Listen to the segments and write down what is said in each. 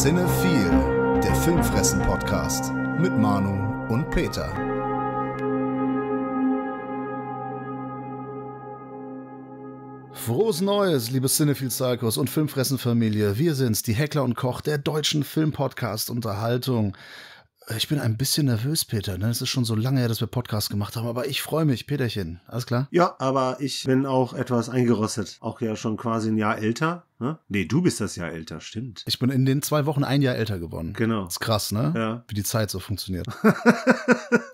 Cinephile, der Filmfressen-Podcast mit Manu und Peter. Frohes Neues, liebe cinephile Cycles und Filmfressen-Familie. Wir sind's, die Heckler und Koch der deutschen filmpodcast unterhaltung Ich bin ein bisschen nervös, Peter. Ne? Es ist schon so lange her, dass wir Podcast gemacht haben, aber ich freue mich, Peterchen. Alles klar? Ja, aber ich bin auch etwas eingerostet. Auch ja schon quasi ein Jahr älter. Ne? Nee, du bist das Jahr älter, stimmt. Ich bin in den zwei Wochen ein Jahr älter geworden. Genau. Das ist krass, ne? Ja. Wie die Zeit so funktioniert.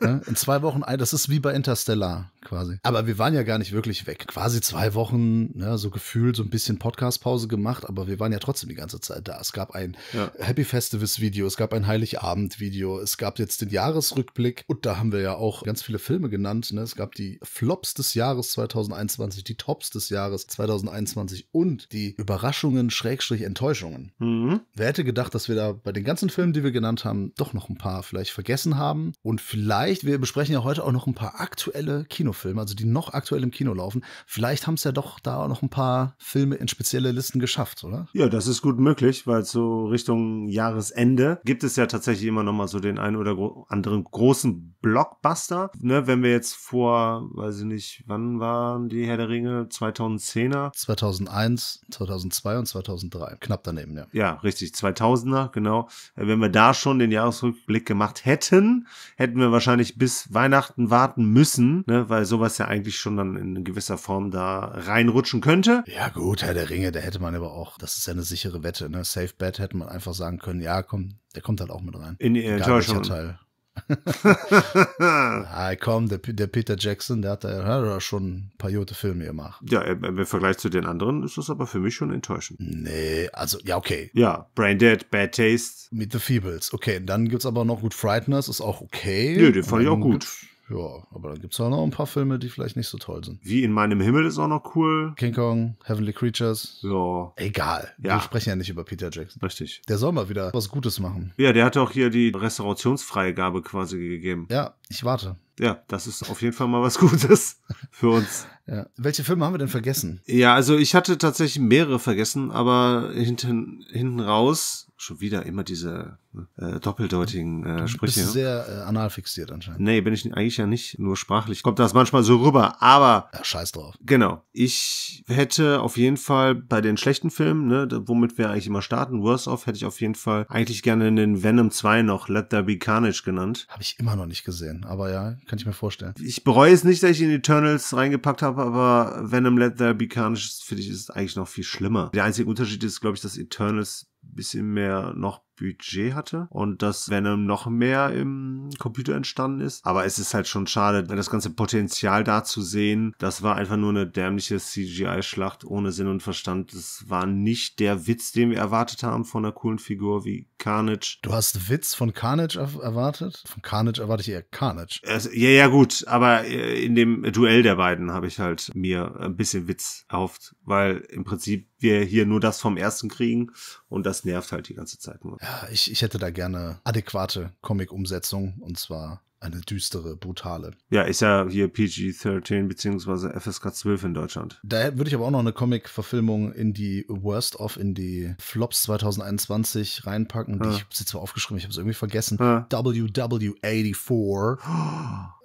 Ne? In zwei Wochen, das ist wie bei Interstellar quasi. Aber wir waren ja gar nicht wirklich weg. Quasi zwei Wochen, ne, so gefühlt, so ein bisschen Podcast-Pause gemacht, aber wir waren ja trotzdem die ganze Zeit da. Es gab ein ja. Happy Festivals-Video, es gab ein Heiligabend-Video, es gab jetzt den Jahresrückblick und da haben wir ja auch ganz viele Filme genannt. Ne? Es gab die Flops des Jahres 2021, die Tops des Jahres 2021 und die Überraschungen Überraschungen, Schrägstrich Enttäuschungen. Mhm. Wer hätte gedacht, dass wir da bei den ganzen Filmen, die wir genannt haben, doch noch ein paar vielleicht vergessen haben. Und vielleicht, wir besprechen ja heute auch noch ein paar aktuelle Kinofilme, also die noch aktuell im Kino laufen. Vielleicht haben es ja doch da noch ein paar Filme in spezielle Listen geschafft, oder? Ja, das ist gut möglich, weil so Richtung Jahresende gibt es ja tatsächlich immer noch mal so den einen oder anderen großen Blockbuster. Ne, wenn wir jetzt vor, weiß ich nicht, wann waren die Herr der Ringe? 2010er? 2001, 2002. 2002 und 2003. Knapp daneben, ja. Ja, richtig. 2000er, genau. Äh, wenn wir da schon den Jahresrückblick gemacht hätten, hätten wir wahrscheinlich bis Weihnachten warten müssen, ne, weil sowas ja eigentlich schon dann in gewisser Form da reinrutschen könnte. Ja, gut, Herr der Ringe, da hätte man aber auch, das ist ja eine sichere Wette, ne? Safe Bet hätte man einfach sagen können, ja, komm, der kommt halt auch mit rein. In, die äh, Enttäuschung. Teil. ah, komm, der, der, Peter Jackson, der hat da schon ein paar gute Filme gemacht. Ja, im, Vergleich zu den anderen ist das aber für mich schon enttäuschend. Nee, also, ja, okay. Ja, Brain Dead, Bad Taste. Mit The Feebles, okay. Dann gibt es aber noch gut Frighteners, ist auch okay. Nö, den fand ich auch gut. Ja, aber dann gibt es auch noch ein paar Filme, die vielleicht nicht so toll sind. Wie In meinem Himmel ist auch noch cool. King Kong, Heavenly Creatures. Ja. Egal. Ja. Wir sprechen ja nicht über Peter Jackson. Richtig. Der soll mal wieder was Gutes machen. Ja, der hat auch hier die Restaurationsfreigabe quasi gegeben. Ja, ich warte. Ja, das ist auf jeden Fall mal was Gutes für uns. Ja. Welche Filme haben wir denn vergessen? Ja, also ich hatte tatsächlich mehrere vergessen, aber hinten, hinten raus schon wieder immer diese äh, doppeldeutigen äh, Sprüche. Bist du sehr äh, anal fixiert anscheinend. Nee, bin ich eigentlich ja nicht, nur sprachlich. Kommt das manchmal so rüber, aber. Ja, scheiß drauf. Genau. Ich hätte auf jeden Fall bei den schlechten Filmen, ne, womit wir eigentlich immer starten, Worst Off, hätte ich auf jeden Fall eigentlich gerne in den Venom 2 noch Let There Be Carnage genannt. Habe ich immer noch nicht gesehen, aber ja, kann ich mir vorstellen. Ich bereue es nicht, dass ich in Eternals reingepackt habe, aber Venom Let There Be Carnage, finde ich, ist eigentlich noch viel schlimmer. Der einzige Unterschied ist, glaube ich, dass Eternals bisschen mehr noch Budget hatte und dass Venom noch mehr im Computer entstanden ist. Aber es ist halt schon schade, das ganze Potenzial da zu sehen. Das war einfach nur eine dämliche CGI-Schlacht ohne Sinn und Verstand. Das war nicht der Witz, den wir erwartet haben von einer coolen Figur wie Carnage. Du hast Witz von Carnage erwartet? Von Carnage erwarte ich eher Carnage. Also, ja, ja, gut. Aber äh, in dem Duell der beiden habe ich halt mir ein bisschen Witz erhofft, weil im Prinzip wir hier nur das vom ersten kriegen und das nervt halt die ganze Zeit nur. Ja, ich, ich hätte da gerne adäquate Comic-Umsetzung und zwar eine düstere, brutale. Ja, ist ja hier PG-13 bzw. FSK 12 in Deutschland. Da würde ich aber auch noch eine Comic-Verfilmung in die Worst of, in die Flops 2021 reinpacken. Ah. Die, ich habe sie zwar aufgeschrieben, ich habe es irgendwie vergessen. Ah. WW84.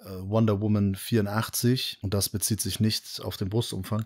Äh, Wonder Woman 84, und das bezieht sich nicht auf den Brustumfang,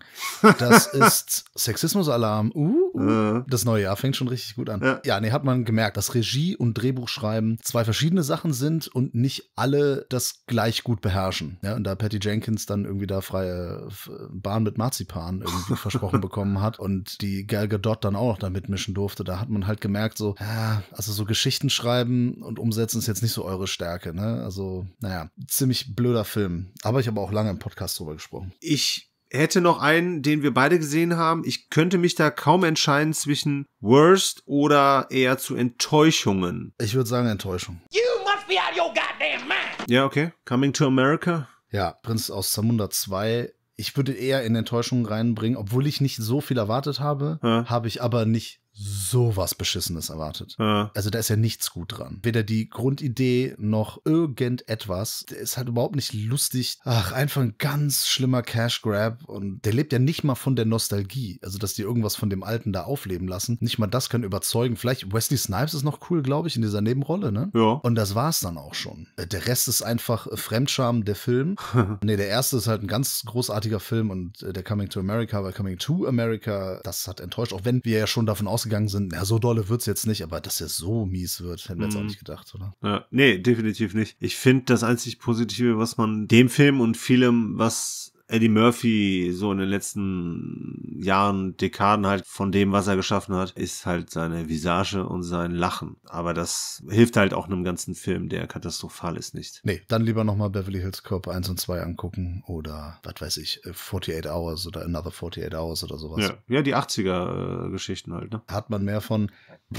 das ist Sexismusalarm. Uh, uh. Das neue Jahr fängt schon richtig gut an. Ja. ja, nee, hat man gemerkt, dass Regie und Drehbuchschreiben zwei verschiedene Sachen sind und nicht alle das gleich gut beherrschen. Ja, und da Patty Jenkins dann irgendwie da freie Bahn mit Marzipan irgendwie versprochen bekommen hat und die Gal Gadot dann auch noch da mitmischen durfte, da hat man halt gemerkt, so, ja, also so Geschichten schreiben und umsetzen ist jetzt nicht so eure Stärke. Ne? Also, naja, ziemlich blöder Film. Aber ich habe auch lange im Podcast drüber gesprochen. Ich hätte noch einen, den wir beide gesehen haben. Ich könnte mich da kaum entscheiden zwischen Worst oder eher zu Enttäuschungen. Ich würde sagen Enttäuschung. You must be out of your goddamn mind. Ja, okay. Coming to America. Ja, Prinz aus Zamunda 2 ich würde eher in Enttäuschung reinbringen, obwohl ich nicht so viel erwartet habe, ja. habe ich aber nicht sowas Beschissenes erwartet. Ja. Also da ist ja nichts gut dran. Weder die Grundidee noch irgendetwas. Der ist halt überhaupt nicht lustig. Ach, einfach ein ganz schlimmer Cash Grab. Und der lebt ja nicht mal von der Nostalgie. Also, dass die irgendwas von dem Alten da aufleben lassen. Nicht mal das kann überzeugen. Vielleicht Wesley Snipes ist noch cool, glaube ich, in dieser Nebenrolle, ne? Ja. Und das war's dann auch schon. Der Rest ist einfach Fremdscham der Film. nee, der erste ist halt ein ganz großartiger Film und äh, der Coming to America, bei Coming to America, das hat enttäuscht. Auch wenn wir ja schon davon ausgehen, ausgegangen sind, na, so dolle wird's jetzt nicht, aber dass er so mies wird, hätten wir mhm. jetzt auch mhm. nicht gedacht, oder? Ja, nee, definitiv nicht. Ich finde, das einzig Positive, was man dem Film und vielem, was Eddie Murphy so in den letzten Jahren, Dekaden halt von dem, was er geschaffen hat, ist halt seine Visage und sein Lachen. Aber das hilft halt auch einem ganzen Film, der katastrophal ist, nicht. Nee, dann lieber nochmal Beverly Hills Cop 1 und 2 angucken oder, was weiß ich, 48 äh, Hours oder Another 48 Hours oder sowas. Ja, ja die 80er-Geschichten halt, ne? Hat man mehr von in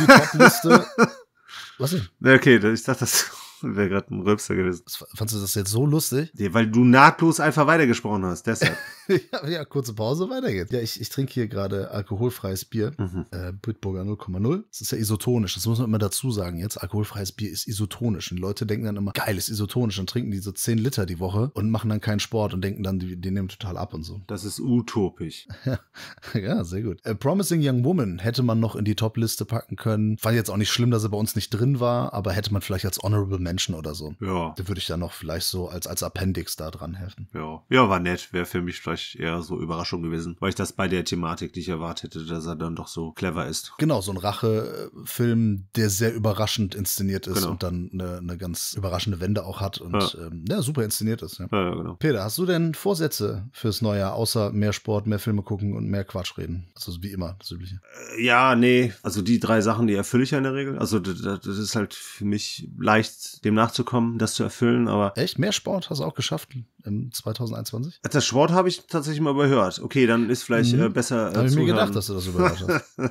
die Top-Liste. was ist? Okay, ich dachte, das Wäre gerade ein Röpster gewesen. Fandest du das jetzt so lustig? Nee, weil du nahtlos einfach weitergesprochen hast, deshalb. ja, ja, kurze Pause, weiter geht's. Ja, ich, ich trinke hier gerade alkoholfreies Bier. Mhm. Äh, Bitburger 0,0. Das ist ja isotonisch, das muss man immer dazu sagen jetzt. Alkoholfreies Bier ist isotonisch. Und Leute denken dann immer, geil, ist isotonisch. Dann trinken die so 10 Liter die Woche und machen dann keinen Sport und denken dann, die, die nehmen total ab und so. Das ist utopisch. ja, sehr gut. A äh, Promising Young Woman hätte man noch in die Top-Liste packen können. Fand jetzt auch nicht schlimm, dass er bei uns nicht drin war, aber hätte man vielleicht als Honorable Man Menschen oder so. Ja. Da würde ich dann noch vielleicht so als, als Appendix da dran helfen. Ja. Ja, war nett. Wäre für mich vielleicht eher so Überraschung gewesen, weil ich das bei der Thematik nicht erwartet hätte, dass er dann doch so clever ist. Genau, so ein Rache-Film, der sehr überraschend inszeniert ist genau. und dann eine, eine, ganz überraschende Wende auch hat und ja, ähm, ja super inszeniert ist. Ja. ja, genau. Peter, hast du denn Vorsätze fürs neue Jahr, außer mehr Sport, mehr Filme gucken und mehr Quatsch reden? Also wie immer, das Übliche. Äh, ja, nee. Also die drei Sachen, die erfülle ich ja in der Regel. Also das ist halt für mich leicht dem nachzukommen, das zu erfüllen, aber. Echt? Mehr Sport hast du auch geschafft im 2021? Das Sport habe ich tatsächlich mal überhört. Okay, dann ist vielleicht mhm. äh, besser. Äh, habe ich mir gedacht, dass du das überhört hast.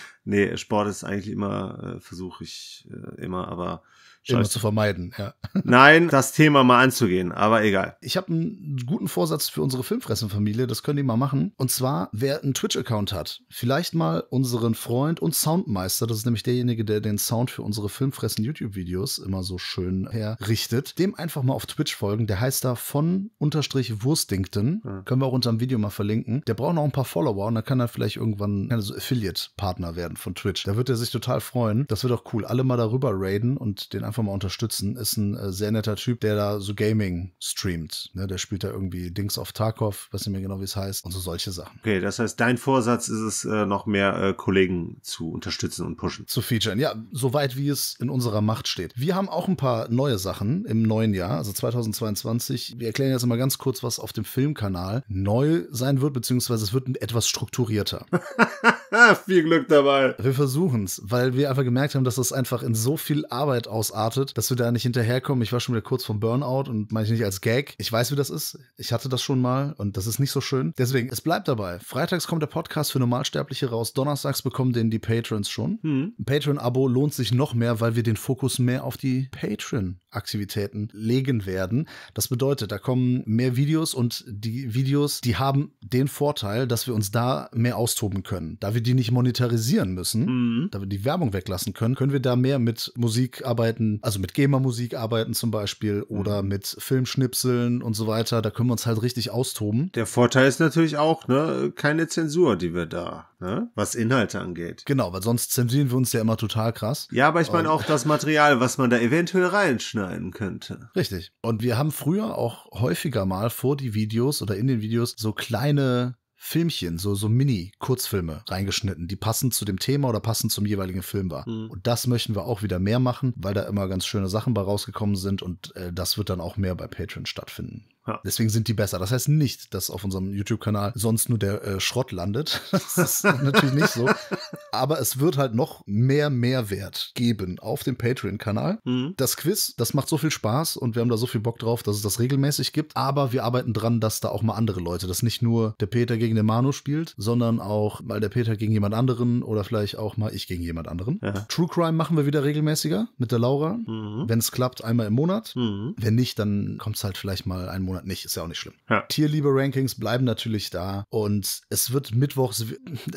nee, Sport ist eigentlich immer, äh, versuche ich äh, immer, aber immer zu vermeiden. Ja. Nein, das Thema mal anzugehen, aber egal. Ich habe einen guten Vorsatz für unsere Filmfressenfamilie, das können die mal machen. Und zwar, wer einen Twitch-Account hat, vielleicht mal unseren Freund und Soundmeister, das ist nämlich derjenige, der den Sound für unsere Filmfressen-YouTube-Videos immer so schön herrichtet, dem einfach mal auf Twitch folgen. Der heißt da von unterstrich Wurstinkten. Hm. Können wir auch unter dem Video mal verlinken. Der braucht noch ein paar Follower und dann kann er vielleicht irgendwann so Affiliate-Partner werden von Twitch. Da wird er sich total freuen. Das wird auch cool. Alle mal darüber raiden und den einfach mal unterstützen. Ist ein äh, sehr netter Typ, der da so Gaming streamt. Ne? Der spielt da irgendwie Dings auf Tarkov, weiß nicht mehr genau, wie es heißt, und so solche Sachen. Okay, das heißt, dein Vorsatz ist es, äh, noch mehr äh, Kollegen zu unterstützen und pushen. Zu featuren, ja, soweit wie es in unserer Macht steht. Wir haben auch ein paar neue Sachen im neuen Jahr, also 2022. Wir erklären jetzt mal ganz kurz, was auf dem Filmkanal neu sein wird, beziehungsweise es wird etwas strukturierter. Viel Glück dabei. Wir versuchen es, weil wir einfach gemerkt haben, dass das einfach in so viel Arbeit ausartet ausartet, dass wir da nicht hinterherkommen. Ich war schon wieder kurz vom Burnout und meine ich nicht als Gag. Ich weiß, wie das ist. Ich hatte das schon mal und das ist nicht so schön. Deswegen, es bleibt dabei. Freitags kommt der Podcast für Normalsterbliche raus. Donnerstags bekommen den die Patrons schon. Hm. Ein Patreon-Abo lohnt sich noch mehr, weil wir den Fokus mehr auf die Patreon-Aktivitäten legen werden. Das bedeutet, da kommen mehr Videos und die Videos, die haben den Vorteil, dass wir uns da mehr austoben können. Da wir die nicht monetarisieren müssen, hm. da wir die Werbung weglassen können, können wir da mehr mit Musik arbeiten, also mit GEMA-Musik arbeiten zum Beispiel oder mhm. mit Filmschnipseln und so weiter. Da können wir uns halt richtig austoben. Der Vorteil ist natürlich auch, ne, keine Zensur, die wir da, ne, was Inhalte angeht. Genau, weil sonst zensieren wir uns ja immer total krass. Ja, aber ich meine auch das Material, was man da eventuell reinschneiden könnte. Richtig. Und wir haben früher auch häufiger mal vor die Videos oder in den Videos so kleine Filmchen, so, so Mini-Kurzfilme reingeschnitten, die passend zu dem Thema oder passend zum jeweiligen Film war. Mhm. Und das möchten wir auch wieder mehr machen, weil da immer ganz schöne Sachen bei rausgekommen sind und äh, das wird dann auch mehr bei Patreon stattfinden. Ja. Deswegen sind die besser. Das heißt nicht, dass auf unserem YouTube-Kanal sonst nur der äh, Schrott landet. Das ist natürlich nicht so. Aber es wird halt noch mehr Mehrwert geben auf dem Patreon-Kanal. Mhm. Das Quiz, das macht so viel Spaß und wir haben da so viel Bock drauf, dass es das regelmäßig gibt. Aber wir arbeiten dran, dass da auch mal andere Leute, dass nicht nur der Peter gegen den Manu spielt, sondern auch mal der Peter gegen jemand anderen oder vielleicht auch mal ich gegen jemand anderen. Ja. True Crime machen wir wieder regelmäßiger mit der Laura. Mhm. Wenn es klappt, einmal im Monat. Mhm. Wenn nicht, dann kommt es halt vielleicht mal einen Monat Monat nicht, ist ja auch nicht schlimm. Ja. Tierliebe-Rankings bleiben natürlich da und es wird mittwochs,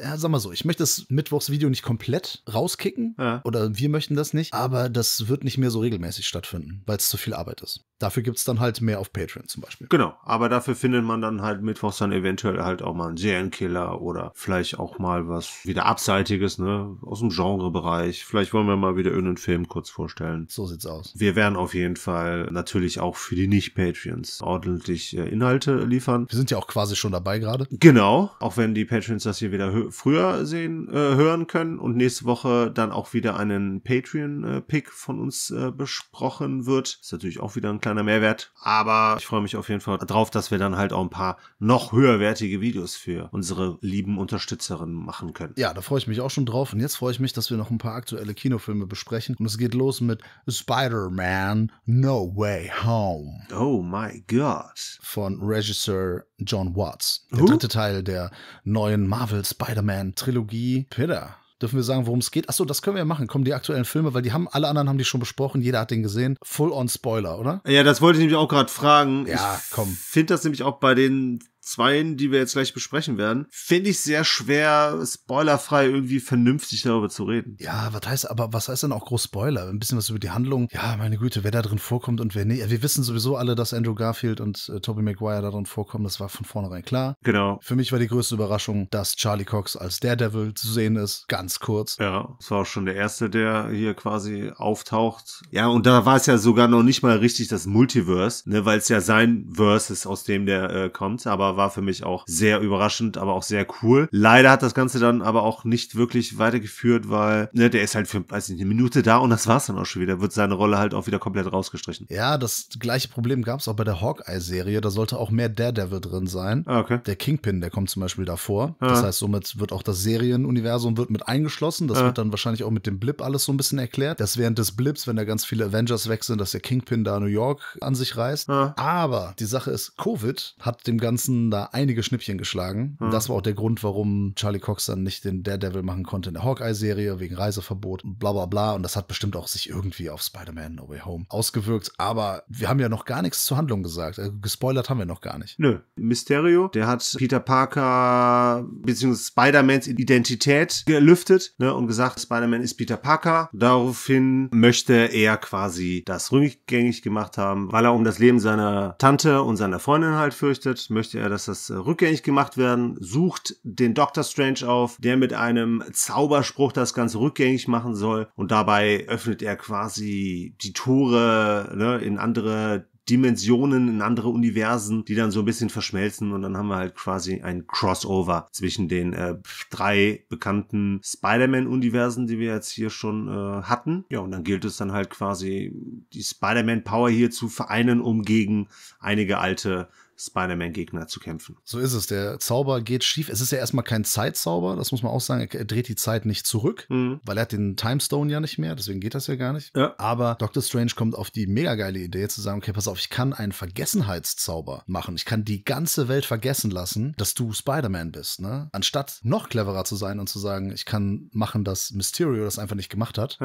ja, sag mal so, ich möchte das Mittwochs-Video nicht komplett rauskicken ja. oder wir möchten das nicht, aber das wird nicht mehr so regelmäßig stattfinden, weil es zu viel Arbeit ist. Dafür gibt es dann halt mehr auf Patreon zum Beispiel. Genau, aber dafür findet man dann halt mittwochs dann eventuell halt auch mal einen Serienkiller oder vielleicht auch mal was wieder Abseitiges, ne, aus dem Genrebereich. Vielleicht wollen wir mal wieder irgendeinen Film kurz vorstellen. So sieht's aus. Wir werden auf jeden Fall natürlich auch für die Nicht-Patreons ordentlich äh, Inhalte liefern. Wir sind ja auch quasi schon dabei gerade. Genau, auch wenn die Patreons das hier wieder früher sehen, äh, hören können und nächste Woche dann auch wieder einen Patreon-Pick äh, von uns äh, besprochen wird. Ist natürlich auch wieder ein kleiner kleiner Mehrwert. Aber ich freue mich auf jeden Fall darauf, dass wir dann halt auch ein paar noch höherwertige Videos für unsere lieben Unterstützerinnen machen können. Ja, da freue ich mich auch schon drauf. Und jetzt freue ich mich, dass wir noch ein paar aktuelle Kinofilme besprechen. Und es geht los mit Spider-Man No Way Home. Oh my God. Von Regisseur John Watts. Der Who? dritte Teil der neuen Marvel Spider-Man Trilogie. Peter, Dürfen wir sagen, worum es geht? Achso, das können wir ja machen. Kommen die aktuellen Filme, weil die haben, alle anderen haben die schon besprochen, jeder hat den gesehen. Full on Spoiler, oder? Ja, das wollte ich nämlich auch gerade fragen. Ja, ich komm. Finde das nämlich auch bei den zweien, die wir jetzt gleich besprechen werden, finde ich sehr schwer, spoilerfrei irgendwie vernünftig darüber zu reden. Ja, was heißt aber, was heißt denn auch groß Spoiler? Ein bisschen was über die Handlung. Ja, meine Güte, wer da drin vorkommt und wer nicht. Wir wissen sowieso alle, dass Andrew Garfield und äh, Tobey Maguire da drin vorkommen. Das war von vornherein klar. Genau. Für mich war die größte Überraschung, dass Charlie Cox als Daredevil zu sehen ist. Ganz kurz. Ja, das war auch schon der erste, der hier quasi auftaucht. Ja, und da war es ja sogar noch nicht mal richtig das Multiverse, ne, weil es ja sein Verse ist, aus dem der äh, kommt. Aber war, für mich auch sehr überraschend, aber auch sehr cool. Leider hat das Ganze dann aber auch nicht wirklich weitergeführt, weil ne, der ist halt für weiß nicht, eine Minute da und das war's dann auch schon wieder. Wird seine Rolle halt auch wieder komplett rausgestrichen. Ja, das gleiche Problem gab es auch bei der Hawkeye-Serie. Da sollte auch mehr Daredevil drin sein. Ah, okay. Der Kingpin, der kommt zum Beispiel davor. Ah. Das heißt, somit wird auch das Serienuniversum wird mit eingeschlossen. Das ah. wird dann wahrscheinlich auch mit dem Blip alles so ein bisschen erklärt. Dass während des Blips, wenn da ganz viele Avengers weg sind, dass der Kingpin da New York an sich reißt. Ah. Aber die Sache ist, Covid hat dem ganzen da einige Schnippchen geschlagen. Mhm. Das war auch der Grund, warum Charlie Cox dann nicht den Daredevil machen konnte in der Hawkeye-Serie, wegen Reiseverbot und bla bla bla. Und das hat bestimmt auch sich irgendwie auf Spider-Man No Way Home ausgewirkt. Aber wir haben ja noch gar nichts zur Handlung gesagt. Also gespoilert haben wir noch gar nicht. Nö. Mysterio, der hat Peter Parker bzw. Spider-Mans Identität gelüftet ne, und gesagt, Spider-Man ist Peter Parker. Daraufhin möchte er quasi das rückgängig gemacht haben, weil er um das Leben seiner Tante und seiner Freundin halt fürchtet, möchte er dass das äh, rückgängig gemacht werden, sucht den Doctor Strange auf, der mit einem Zauberspruch das Ganze rückgängig machen soll und dabei öffnet er quasi die Tore ne, in andere Dimensionen, in andere Universen, die dann so ein bisschen verschmelzen und dann haben wir halt quasi ein Crossover zwischen den äh, drei bekannten Spider-Man-Universen, die wir jetzt hier schon äh, hatten. Ja, und dann gilt es dann halt quasi, die Spider-Man-Power hier zu vereinen, um gegen einige alte Spider-Man-Gegner zu kämpfen. So ist es. Der Zauber geht schief. Es ist ja erstmal kein Zeitzauber, das muss man auch sagen. Er dreht die Zeit nicht zurück, mhm. weil er hat den Timestone ja nicht mehr, deswegen geht das ja gar nicht. Ja. Aber Doctor Strange kommt auf die mega geile Idee zu sagen, okay, pass auf, ich kann einen Vergessenheitszauber machen. Ich kann die ganze Welt vergessen lassen, dass du Spider-Man bist. Ne? Anstatt noch cleverer zu sein und zu sagen, ich kann machen, dass Mysterio das einfach nicht gemacht hat.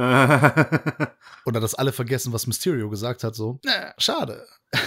Oder dass alle vergessen, was Mysterio gesagt hat, so, äh, schade.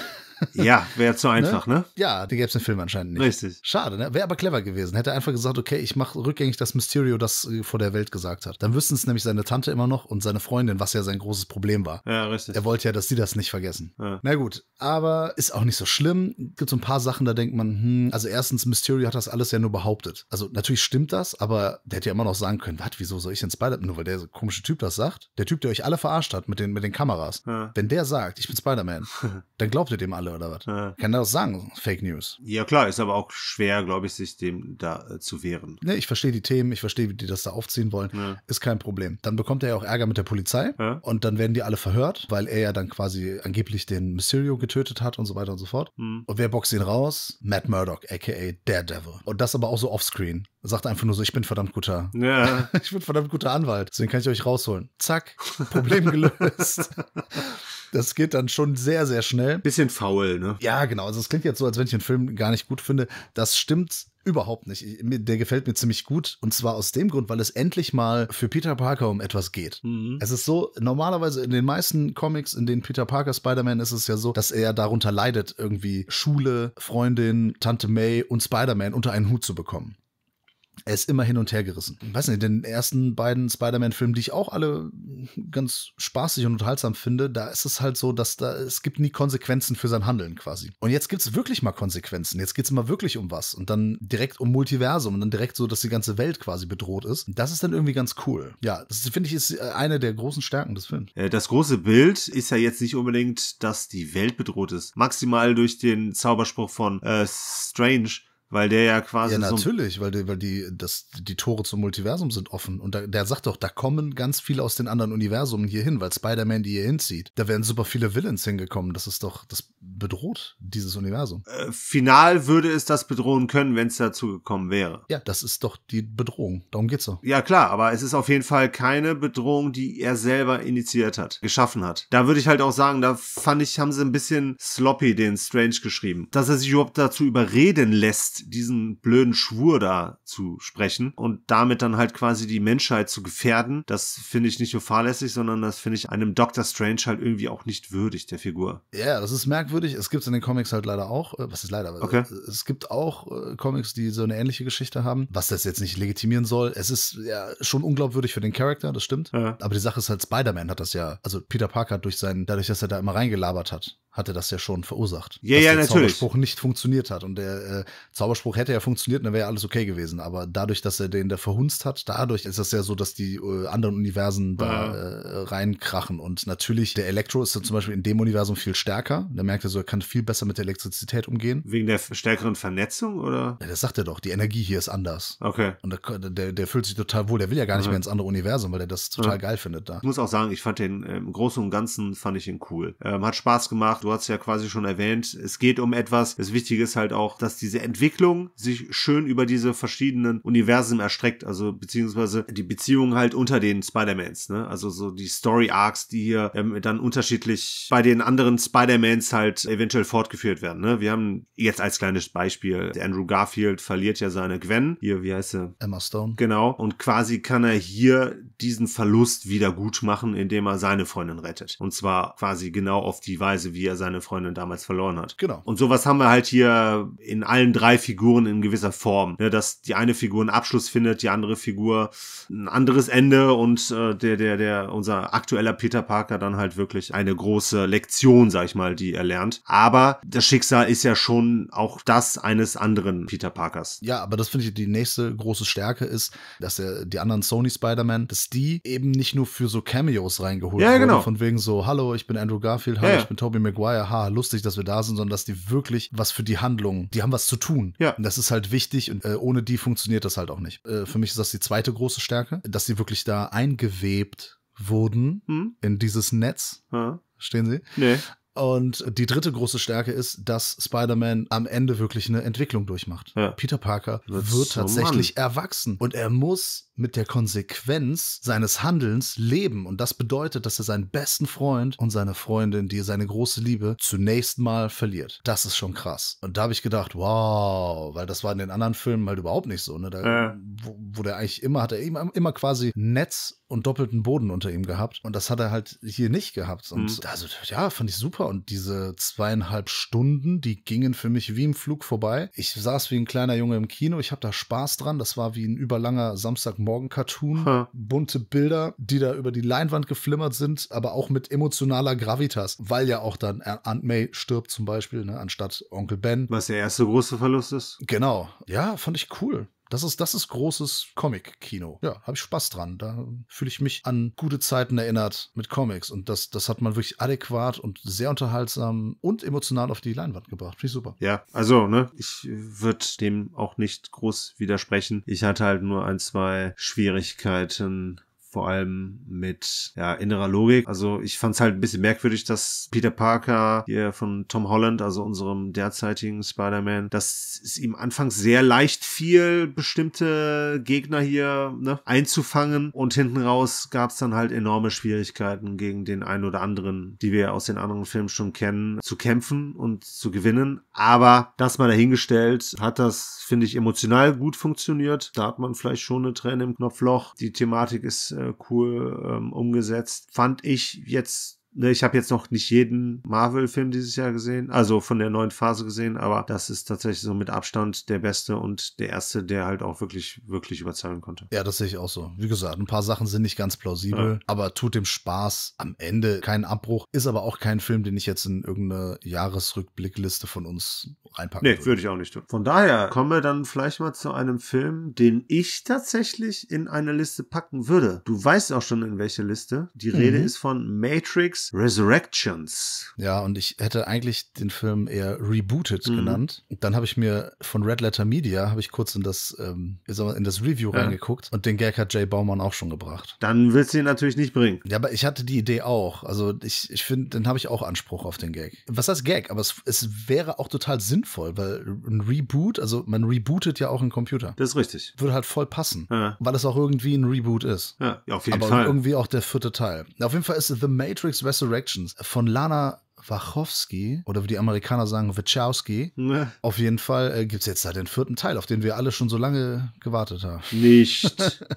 Ja, wäre zu ne? einfach, ne? ne? Ja, da gäbe es den Film anscheinend nicht. Richtig. Schade, ne? Wäre aber clever gewesen. Hätte einfach gesagt, okay, ich mache rückgängig, dass Mysterio das äh, vor der Welt gesagt hat. Dann wüssten es nämlich seine Tante immer noch und seine Freundin, was ja sein großes Problem war. Ja, richtig. Er wollte ja, dass sie das nicht vergessen. Ja. Na gut, aber ist auch nicht so schlimm. Gibt so ein paar Sachen, da denkt man, hm, also erstens, Mysterio hat das alles ja nur behauptet. Also natürlich stimmt das, aber der hätte ja immer noch sagen können, was, wieso soll ich denn Spider-Man? Nur weil der komische Typ das sagt. Der Typ, der euch alle verarscht hat mit den, mit den Kameras. Ja. Wenn der sagt, ich bin Spider-Man, dann glaubt ihr dem alle. Quelle oder was. Ja. Kann das sagen, Fake News. Ja, klar, ist aber auch schwer, glaube ich, sich dem da äh, zu wehren. Ne, ich verstehe die Themen, ich verstehe, wie die das da aufziehen wollen. Ja. Ist kein Problem. Dann bekommt er ja auch Ärger mit der Polizei ja. und dann werden die alle verhört, weil er ja dann quasi angeblich den Mysterio getötet hat und so weiter und so fort. Mhm. Und wer boxt ihn raus? Matt Murdock, aka Daredevil. Und das aber auch so offscreen. Sagt einfach nur so, ich bin verdammt guter. Ja. ich bin verdammt guter Anwalt. Deswegen kann ich euch rausholen. Zack, Problem gelöst. Das geht dann schon sehr, sehr schnell. Bisschen faul, ne? Ja, genau. Also es klingt jetzt so, als wenn ich den Film gar nicht gut finde. Das stimmt Überhaupt nicht. Der gefällt mir ziemlich gut. Und zwar aus dem Grund, weil es endlich mal für Peter Parker um etwas geht. Mhm. Es ist so, normalerweise in den meisten Comics, in denen Peter Parker Spider-Man ist, ist es ja so, dass er darunter leidet, irgendwie Schule, Freundin, Tante May und Spider-Man unter einen Hut zu bekommen er ist immer hin und her gerissen. Ich weiß nicht, den ersten beiden Spider-Man-Filmen, die ich auch alle ganz spaßig und unterhaltsam finde, da ist es halt so, dass da es gibt nie Konsequenzen für sein Handeln quasi. Und jetzt gibt es wirklich mal Konsequenzen. Jetzt geht es mal wirklich um was und dann direkt um Multiversum und dann direkt so, dass die ganze Welt quasi bedroht ist. Das ist dann irgendwie ganz cool. Ja, das finde ich ist äh, eine der großen Stärken des Films. Äh, das große Bild ist ja jetzt nicht unbedingt, dass die Welt bedroht ist. Maximal durch den Zauberspruch von äh, Strange weil der ja quasi. Ja, natürlich, so weil, die, weil die, das, die Tore zum Multiversum sind offen. Und da, der sagt doch, da kommen ganz viele aus den anderen Universumen hier hin, weil Spider-Man die hier hinzieht. Da wären super viele Villains hingekommen. Das ist doch, das bedroht dieses Universum. Äh, final würde es das bedrohen können, wenn es dazu gekommen wäre. Ja, das ist doch die Bedrohung. Darum geht's doch. Ja, klar, aber es ist auf jeden Fall keine Bedrohung, die er selber initiiert hat, geschaffen hat. Da würde ich halt auch sagen, da fand ich, haben sie ein bisschen sloppy den Strange geschrieben. Dass er sich überhaupt dazu überreden lässt, diesen blöden Schwur da zu sprechen und damit dann halt quasi die Menschheit zu gefährden, das finde ich nicht nur fahrlässig, sondern das finde ich einem Doctor Strange halt irgendwie auch nicht würdig, der Figur. Ja, das ist merkwürdig. Es gibt es in den Comics halt leider auch, äh, was ist leider, okay. Äh, es gibt auch äh, Comics, die so eine ähnliche Geschichte haben, was das jetzt nicht legitimieren soll. Es ist ja schon unglaubwürdig für den Charakter, das stimmt. Ja. Aber die Sache ist halt, Spider-Man hat das ja, also Peter Parker hat durch seinen, dadurch, dass er da immer reingelabert hat, hatte das ja schon verursacht. Ja, dass ja, der natürlich. Zauberspruch nicht funktioniert hat. Und der äh, Zauberspruch hätte ja funktioniert, dann wäre ja alles okay gewesen. Aber dadurch, dass er den da verhunzt hat, dadurch ist das ja so, dass die äh, anderen Universen da äh, reinkrachen. Und natürlich, der Elektro ist dann zum Beispiel in dem Universum viel stärker. Da merkt er so, er kann viel besser mit der Elektrizität umgehen. Wegen der stärkeren Vernetzung, oder? Ja, das sagt er doch, die Energie hier ist anders. Okay. Und der, der, der fühlt sich total wohl, der will ja gar nicht Aha. mehr ins andere Universum, weil er das total Aha. geil findet da. Ich muss auch sagen, ich fand den, äh, im Großen und Ganzen fand ich ihn cool. Ähm, hat Spaß gemacht Du hast ja quasi schon erwähnt, es geht um etwas. Das Wichtige ist halt auch, dass diese Entwicklung sich schön über diese verschiedenen Universen erstreckt, also beziehungsweise die Beziehungen halt unter den Spider-Mans, ne? Also so die Story-Arcs, die hier ähm, dann unterschiedlich bei den anderen Spider-Mans halt eventuell fortgeführt werden, ne? Wir haben jetzt als kleines Beispiel, Andrew Garfield verliert ja seine Gwen, hier, wie heißt sie? Emma Stone. Genau, und quasi kann er hier diesen Verlust wieder gut machen, indem er seine Freundin rettet. Und zwar quasi genau auf die Weise, wie er er seine Freundin damals verloren hat. Genau. Und sowas haben wir halt hier in allen drei Figuren in gewisser Form. Ne, dass die eine Figur einen Abschluss findet, die andere Figur ein anderes Ende und äh, der, der, der, unser aktueller Peter Parker dann halt wirklich eine große Lektion, sag ich mal, die er lernt. Aber das Schicksal ist ja schon auch das eines anderen Peter Parkers. Ja, aber das finde ich die nächste große Stärke ist, dass er die anderen Sony Spider-Man, dass die eben nicht nur für so Cameos reingeholt ja, ja, genau. Wurde, von wegen so, hallo, ich bin Andrew Garfield, hallo, ja, ja. ich bin Tobey Maguire Maguire, ha, lustig, dass wir da sind, sondern dass die wirklich was für die Handlung, die haben was zu tun. Ja. Und das ist halt wichtig und äh, ohne die funktioniert das halt auch nicht. Äh, für mich ist das die zweite große Stärke, dass sie wirklich da eingewebt wurden hm? in dieses Netz. Hm? Stehen sie? Nee. Und die dritte große Stärke ist, dass Spider-Man am Ende wirklich eine Entwicklung durchmacht. Ja. Peter Parker das wird tatsächlich Mann. erwachsen und er muss mit der Konsequenz seines Handelns leben. Und das bedeutet, dass er seinen besten Freund und seine Freundin, die seine große Liebe, zunächst mal verliert. Das ist schon krass. Und da habe ich gedacht, wow, weil das war in den anderen Filmen halt überhaupt nicht so. Ne? Da, äh. wo, wo, der eigentlich immer, hat er immer, immer quasi Netz und doppelten Boden unter ihm gehabt. Und das hat er halt hier nicht gehabt. Und mhm. also, ja, fand ich super. Und diese zweieinhalb Stunden, die gingen für mich wie im Flug vorbei. Ich saß wie ein kleiner Junge im Kino. Ich habe da Spaß dran. Das war wie ein überlanger Samstagmorgen Morgen-Cartoon. Hm. Bunte Bilder, die da über die Leinwand geflimmert sind, aber auch mit emotionaler Gravitas, weil ja auch dann Aunt May stirbt zum Beispiel, ne, anstatt Onkel Ben. Was der erste große Verlust ist. Genau. Ja, fand ich cool. Das ist, das ist großes Comic-Kino. Ja, habe ich Spaß dran. Da fühle ich mich an gute Zeiten erinnert mit Comics. Und das, das hat man wirklich adäquat und sehr unterhaltsam und emotional auf die Leinwand gebracht. Finde ich super. Ja, also, ne, ich würde dem auch nicht groß widersprechen. Ich hatte halt nur ein, zwei Schwierigkeiten vor allem mit ja, innerer Logik. Also ich fand es halt ein bisschen merkwürdig, dass Peter Parker hier von Tom Holland, also unserem derzeitigen Spider-Man, dass es ihm anfangs sehr leicht fiel, bestimmte Gegner hier ne, einzufangen und hinten raus gab es dann halt enorme Schwierigkeiten gegen den einen oder anderen, die wir aus den anderen Filmen schon kennen, zu kämpfen und zu gewinnen. Aber das mal dahingestellt, hat das, finde ich, emotional gut funktioniert. Da hat man vielleicht schon eine Träne im Knopfloch. Die Thematik ist äh, äh, cool ähm, umgesetzt. Fand ich jetzt Ne, ich habe jetzt noch nicht jeden Marvel-Film dieses Jahr gesehen, also von der neuen Phase gesehen, aber das ist tatsächlich so mit Abstand der beste und der erste, der halt auch wirklich, wirklich überzeugen konnte. Ja, das sehe ich auch so. Wie gesagt, ein paar Sachen sind nicht ganz plausibel, ja. aber tut dem Spaß am Ende keinen Abbruch. Ist aber auch kein Film, den ich jetzt in irgendeine Jahresrückblickliste von uns reinpacken nee, würde. Nee, würde ich auch nicht tun. Von daher kommen wir dann vielleicht mal zu einem Film, den ich tatsächlich in eine Liste packen würde. Du weißt auch schon in welche Liste. Die mhm. Rede ist von Matrix Resurrections. Ja, und ich hätte eigentlich den Film eher Rebooted mhm. genannt. Dann habe ich mir von Red Letter Media, habe ich kurz in das, ähm, in das Review ja. reingeguckt und den Gag hat Jay Baumann auch schon gebracht. Dann willst du ihn natürlich nicht bringen. Ja, aber ich hatte die Idee auch. Also ich, ich finde, dann habe ich auch Anspruch auf den Gag. Was heißt Gag? Aber es, es wäre auch total sinnvoll, weil ein Reboot, also man rebootet ja auch einen Computer. Das ist richtig. Würde halt voll passen, ja. weil es auch irgendwie ein Reboot ist. Ja, auf jeden aber Fall. Aber irgendwie auch der vierte Teil. Auf jeden Fall ist The Matrix Resurrections Resurrections von Lana Wachowski oder wie die Amerikaner sagen, Wachowski. Nee. Auf jeden Fall äh, gibt es jetzt da den vierten Teil, auf den wir alle schon so lange gewartet haben. Nicht.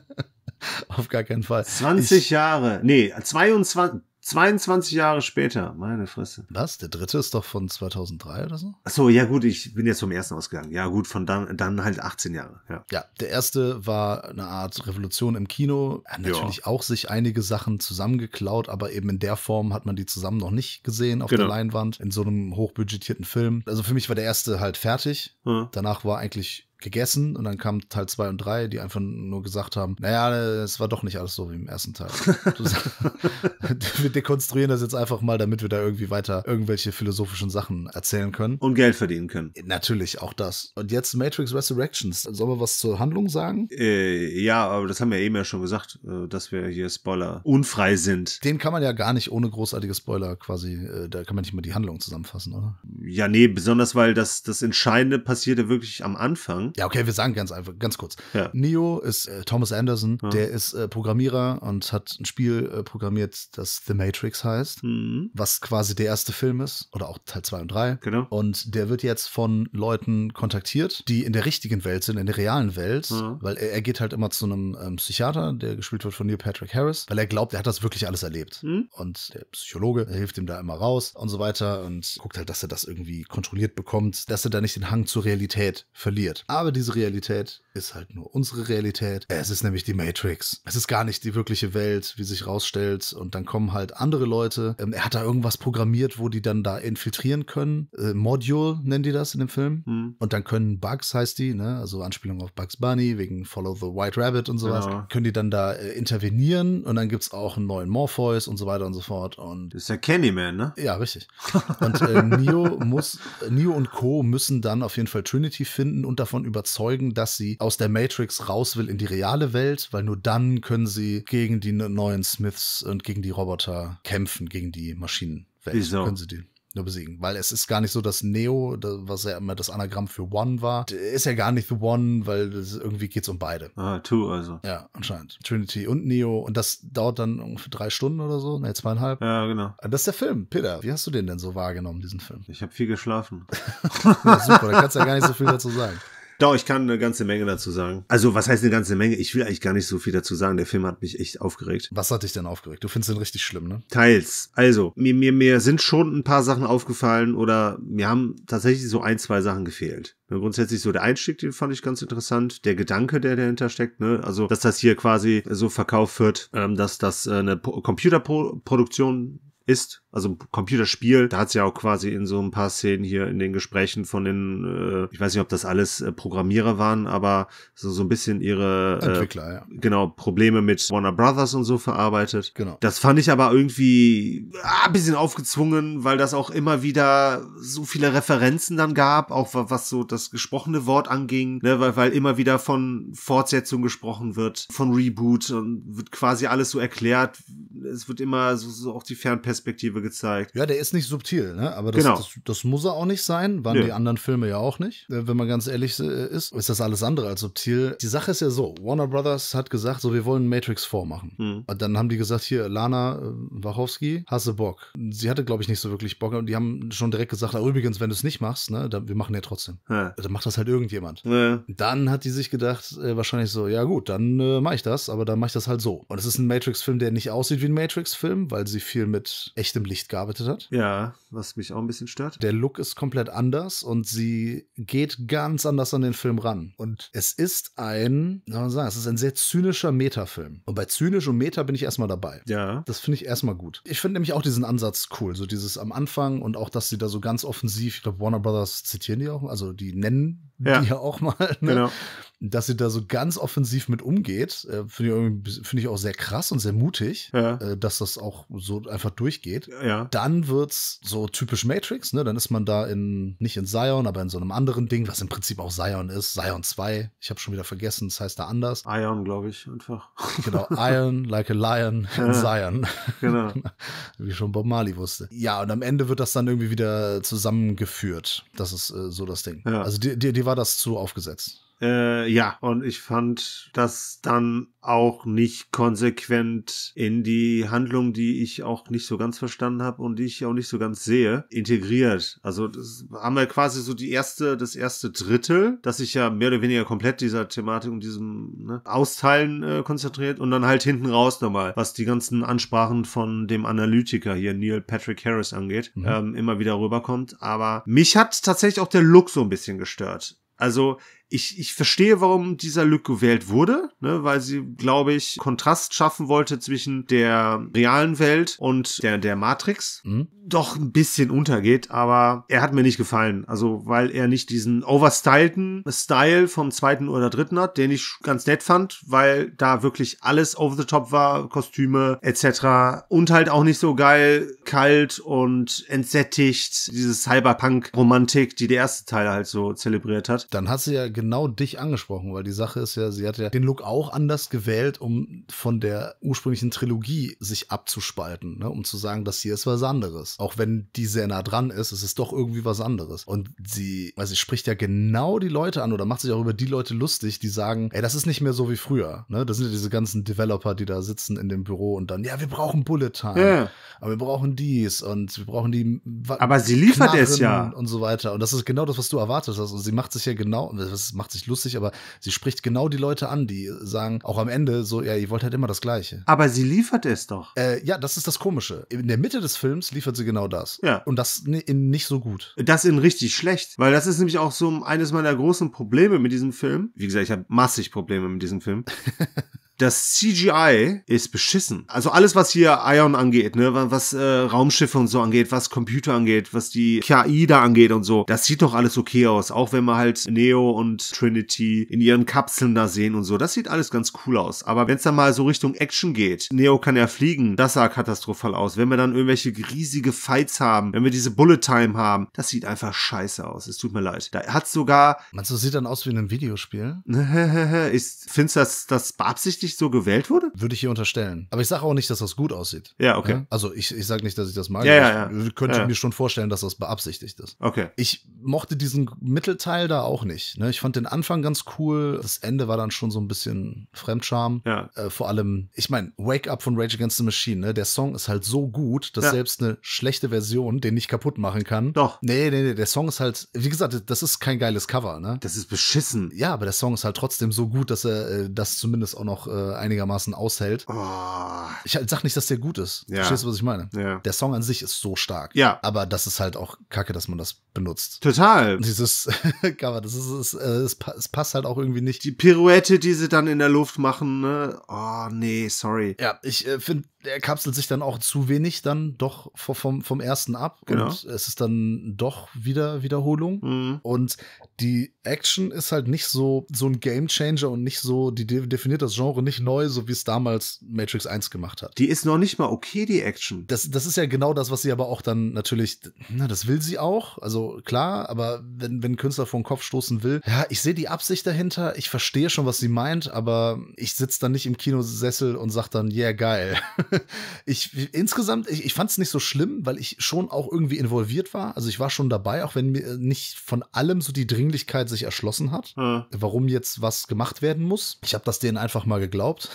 auf gar keinen Fall. 20 ich, Jahre. Nee, 22. 22 Jahre später, meine Fresse. Was? Der dritte ist doch von 2003 oder so? Ach so, ja gut, ich bin jetzt vom ersten ausgegangen. Ja gut, von dann, dann halt 18 Jahre. Ja. ja der erste war eine Art Revolution im Kino. Hat natürlich ja. auch sich einige Sachen zusammengeklaut, aber eben in der Form hat man die zusammen noch nicht gesehen auf genau. der Leinwand, in so einem hochbudgetierten Film. Also für mich war der erste halt fertig. Mhm. Danach war eigentlich gegessen und dann kam Teil 2 und 3, die einfach nur gesagt haben, naja, es war doch nicht alles so wie im ersten Teil. wir dekonstruieren das jetzt einfach mal, damit wir da irgendwie weiter irgendwelche philosophischen Sachen erzählen können. Und Geld verdienen können. Natürlich, auch das. Und jetzt Matrix Resurrections. Sollen wir was zur Handlung sagen? Äh, ja, aber das haben wir eben ja schon gesagt, äh, dass wir hier Spoiler unfrei sind. Den kann man ja gar nicht ohne großartige Spoiler quasi, äh, da kann man nicht mal die Handlung zusammenfassen, oder? Ja, nee, besonders weil das, das Entscheidende passierte wirklich am Anfang ja, okay, wir sagen ganz einfach, ganz kurz. Ja. Neo ist äh, Thomas Anderson, ja. der ist äh, Programmierer und hat ein Spiel äh, programmiert, das The Matrix heißt, mhm. was quasi der erste Film ist oder auch Teil 2 und 3. Genau. Und der wird jetzt von Leuten kontaktiert, die in der richtigen Welt sind, in der realen Welt, mhm. weil er, er, geht halt immer zu einem ähm, Psychiater, der gespielt wird von Neil Patrick Harris, weil er glaubt, er hat das wirklich alles erlebt. Mhm. Und der Psychologe hilft ihm da immer raus und so weiter und guckt halt, dass er das irgendwie kontrolliert bekommt, dass er da nicht den Hang zur Realität verliert. Aber habe diese Realität ist halt nur unsere Realität. Es ist nämlich die Matrix. Es ist gar nicht die wirkliche Welt, wie sich rausstellt. Und dann kommen halt andere Leute. Ähm, er hat da irgendwas programmiert, wo die dann da infiltrieren können. Äh, Module nennen die das in dem Film. Mhm. Und dann können Bugs, heißt die, ne? also Anspielung auf Bugs Bunny wegen Follow the White Rabbit und sowas, genau. können die dann da äh, intervenieren. Und dann gibt es auch einen neuen Morpheus und so weiter und so fort. Und das ist ja Candyman, ne? Ja, richtig. Und äh, Neo muss, Neo und Co. müssen dann auf jeden Fall Trinity finden und davon überzeugen, dass sie aus der Matrix raus will in die reale Welt, weil nur dann können sie gegen die ne-, neuen Smiths und gegen die Roboter kämpfen, gegen die Maschinenwelt. Wieso? Können sie die nur besiegen. Weil es ist gar nicht so, dass Neo, was ja immer das Anagramm für One war, ist ja gar nicht The One, weil irgendwie geht es um beide. Ah, Two also. Ja, anscheinend. Trinity und Neo. Und das dauert dann ungefähr drei Stunden oder so, ne, zweieinhalb. Ja, genau. Ah, das ist der Film. Peter, wie hast du den denn so wahrgenommen, diesen Film? Ich habe viel geschlafen. ja, super, da kannst du ja gar nicht so viel dazu sagen. Doch, ich kann eine ganze Menge dazu sagen. Also, was heißt eine ganze Menge? Ich will eigentlich gar nicht so viel dazu sagen. Der Film hat mich echt aufgeregt. Was hat dich denn aufgeregt? Du findest den richtig schlimm, ne? Teils. Also, mir, mir, mir sind schon ein paar Sachen aufgefallen oder mir haben tatsächlich so ein, zwei Sachen gefehlt. Ne, grundsätzlich so der Einstieg, den fand ich ganz interessant. Der Gedanke, der dahinter steckt, ne? Also, dass das hier quasi so verkauft wird, ähm, dass das äh, eine Computerproduktion ist. Also ein Computerspiel, da hat es ja auch quasi in so ein paar Szenen hier in den Gesprächen von den, äh, ich weiß nicht, ob das alles äh, Programmierer waren, aber so, so ein bisschen ihre äh, Entwickler, ja. genau, Probleme mit Warner Brothers und so verarbeitet. Genau. Das fand ich aber irgendwie ah, ein bisschen aufgezwungen, weil das auch immer wieder so viele Referenzen dann gab, auch was so das gesprochene Wort anging, ne, weil, weil immer wieder von Fortsetzung gesprochen wird, von Reboot und wird quasi alles so erklärt. Es wird immer so, so auch die Fernperspektive Perspektive gezeigt. Ja, der ist nicht subtil, ne? aber das, genau. das, das muss er auch nicht sein, waren ja. die anderen Filme ja auch nicht. Äh, wenn man ganz ehrlich äh, ist, ist das alles andere als subtil. Die Sache ist ja so, Warner Brothers hat gesagt, so wir wollen Matrix 4 machen. Hm. Und dann haben die gesagt, hier, Lana äh, Wachowski, hasse Bock. Sie hatte, glaube ich, nicht so wirklich Bock und die haben schon direkt gesagt, oh, übrigens, wenn du es nicht machst, ne, dann, wir machen ja trotzdem. Ja. Dann also macht das halt irgendjemand. Ja. Dann hat die sich gedacht, äh, wahrscheinlich so, ja gut, dann äh, mache ich das, aber dann mache ich das halt so. Und es ist ein Matrix-Film, der nicht aussieht wie ein Matrix-Film, weil sie viel mit mit echtem Licht gearbeitet hat. Ja, was mich auch ein bisschen stört. Der Look ist komplett anders und sie geht ganz anders an den Film ran. Und es ist ein, wie soll man sagen, es ist ein sehr zynischer Metafilm. Und bei zynisch und Meta bin ich erstmal dabei. Ja. Das finde ich erstmal gut. Ich finde nämlich auch diesen Ansatz cool, so dieses am Anfang und auch, dass sie da so ganz offensiv, ich glaube, Warner Brothers zitieren die auch, also die nennen ja. die ja auch mal, ne? genau. dass sie da so ganz offensiv mit umgeht, äh, finde ich, find ich, auch sehr krass und sehr mutig, ja. äh, dass das auch so einfach durchgeht. Ja. Dann es so typisch Matrix, ne? Dann ist man da in, nicht in Zion, aber in so einem anderen Ding, was im Prinzip auch Zion ist, Zion 2. Ich habe schon wieder vergessen, es das heißt da anders. Iron, glaube ich, einfach. Genau, Iron, like a lion, in Zion. Genau. Wie schon Bob Marley wusste. Ja, und am Ende wird das dann irgendwie wieder zusammengeführt. Das ist äh, so das Ding. Also die, die, die war das zu aufgesetzt? Äh, ja, und ich fand das dann auch nicht konsequent in die Handlung, die ich auch nicht so ganz verstanden habe und die ich auch nicht so ganz sehe, integriert. Also das haben wir quasi so die erste, das erste Drittel, das sich ja mehr oder weniger komplett dieser Thematik und diesem ne, Austeilen äh, konzentriert und dann halt hinten raus nochmal, was die ganzen Ansprachen von dem Analytiker hier, Neil Patrick Harris, angeht, mhm. ähm, immer wieder rüberkommt. Aber mich hat tatsächlich auch der Look so ein bisschen gestört. Also ich, ich verstehe, warum dieser Look gewählt wurde, ne, weil sie, glaube ich, Kontrast schaffen wollte zwischen der realen Welt und der, der Matrix. Mhm. Doch ein bisschen untergeht, aber er hat mir nicht gefallen. Also, weil er nicht diesen overstylten Style vom zweiten oder dritten hat, den ich ganz nett fand, weil da wirklich alles over the top war, Kostüme etc. Und halt auch nicht so geil, kalt und entsättigt, diese Cyberpunk-Romantik, die der erste Teil halt so zelebriert hat. Dann hast du ja genau genau dich angesprochen, weil die Sache ist ja, sie hat ja den Look auch anders gewählt, um von der ursprünglichen Trilogie sich abzuspalten, ne? um zu sagen, das hier ist was anderes. Auch wenn die sehr nah dran ist, es ist doch irgendwie was anderes. Und sie, weil also sie spricht ja genau die Leute an oder macht sich auch über die Leute lustig, die sagen, ey, das ist nicht mehr so wie früher. Ne? Das sind ja diese ganzen Developer, die da sitzen in dem Büro und dann, ja, wir brauchen Bullet Time, ja. aber wir brauchen dies und wir brauchen die. aber sie liefert Knarren es ja. Und so weiter. Und das ist genau das, was du erwartet hast. Und sie macht sich ja genau, das es macht sich lustig, aber sie spricht genau die Leute an, die sagen, auch am Ende so, ja, ihr wollt halt immer das Gleiche. Aber sie liefert es doch. Äh, ja, das ist das Komische. In der Mitte des Films liefert sie genau das. Ja. Und das in nicht so gut. Das in richtig schlecht, weil das ist nämlich auch so eines meiner großen Probleme mit diesem Film. Wie gesagt, ich habe massig Probleme mit diesem Film. das CGI ist beschissen. Also alles, was hier Ion angeht, ne, was äh, Raumschiffe und so angeht, was Computer angeht, was die KI da angeht und so, das sieht doch alles okay aus. Auch wenn wir halt Neo und Trinity in ihren Kapseln da sehen und so, das sieht alles ganz cool aus. Aber wenn es dann mal so Richtung Action geht, Neo kann ja fliegen, das sah katastrophal aus. Wenn wir dann irgendwelche riesige Fights haben, wenn wir diese Bullet Time haben, das sieht einfach scheiße aus. Es tut mir leid. Da hat sogar. Meinst du, das sieht dann aus wie in einem Videospiel. ich finde das, das beabsichtigt absichtlich so gewählt wurde? Würde ich hier unterstellen. Aber ich sage auch nicht, dass das gut aussieht. Ja, okay. Also ich, ich sage nicht, dass ich das mag. Ja, ja, ja. Ich könnte ja, ja. mir schon vorstellen, dass das beabsichtigt ist. Okay. Ich mochte diesen Mittelteil da auch nicht. Ne? Ich fand den Anfang ganz cool. Das Ende war dann schon so ein bisschen Fremdscham. Ja. Äh, vor allem, ich meine, Wake Up von Rage Against the Machine, ne? der Song ist halt so gut, dass selbst eine schlechte Version den nicht kaputt machen kann. Doch. Nee, nee, nee. Der Song ist halt, wie gesagt, das ist kein geiles Cover. Ne? Das ist beschissen. Ja, aber der Song ist halt trotzdem so gut, dass er äh, das zumindest auch noch äh, äh, einigermaßen aushält. Oh. Ich halt, sag nicht, dass der gut ist. Ja. Verstehst du, was ich meine? Ja. Der Song an sich ist so stark. Ja. Aber das ist halt auch kacke, dass man das benutzt. Total. Dieses Cover, das ist, es, äh, es passt halt auch irgendwie nicht. Die Pirouette, die sie dann in der Luft machen, ne? Oh, nee, sorry. Ja, ich äh, finde der kapselt sich dann auch zu wenig dann doch vom, vom ersten ab. Genau. Und es ist dann doch wieder Wiederholung. Mhm. Und die Action ist halt nicht so, so ein Gamechanger und nicht so, die definiert das Genre nicht neu, so wie es damals Matrix 1 gemacht hat. Die ist noch nicht mal okay, die Action. Das, das ist ja genau das, was sie aber auch dann natürlich, na, das will sie auch. Also klar, aber wenn, wenn ein Künstler vor den Kopf stoßen will, ja, ich sehe die Absicht dahinter, ich verstehe schon, was sie meint, aber ich sitze dann nicht im Kinosessel und sag dann, yeah, geil. ich insgesamt, ich, ich fand es nicht so schlimm, weil ich schon auch irgendwie involviert war. Also ich war schon dabei, auch wenn mir äh, nicht von allem so die Dringlichkeit sich erschlossen hat, hm. warum jetzt was gemacht werden muss. Ich habe das denen einfach mal geglaubt.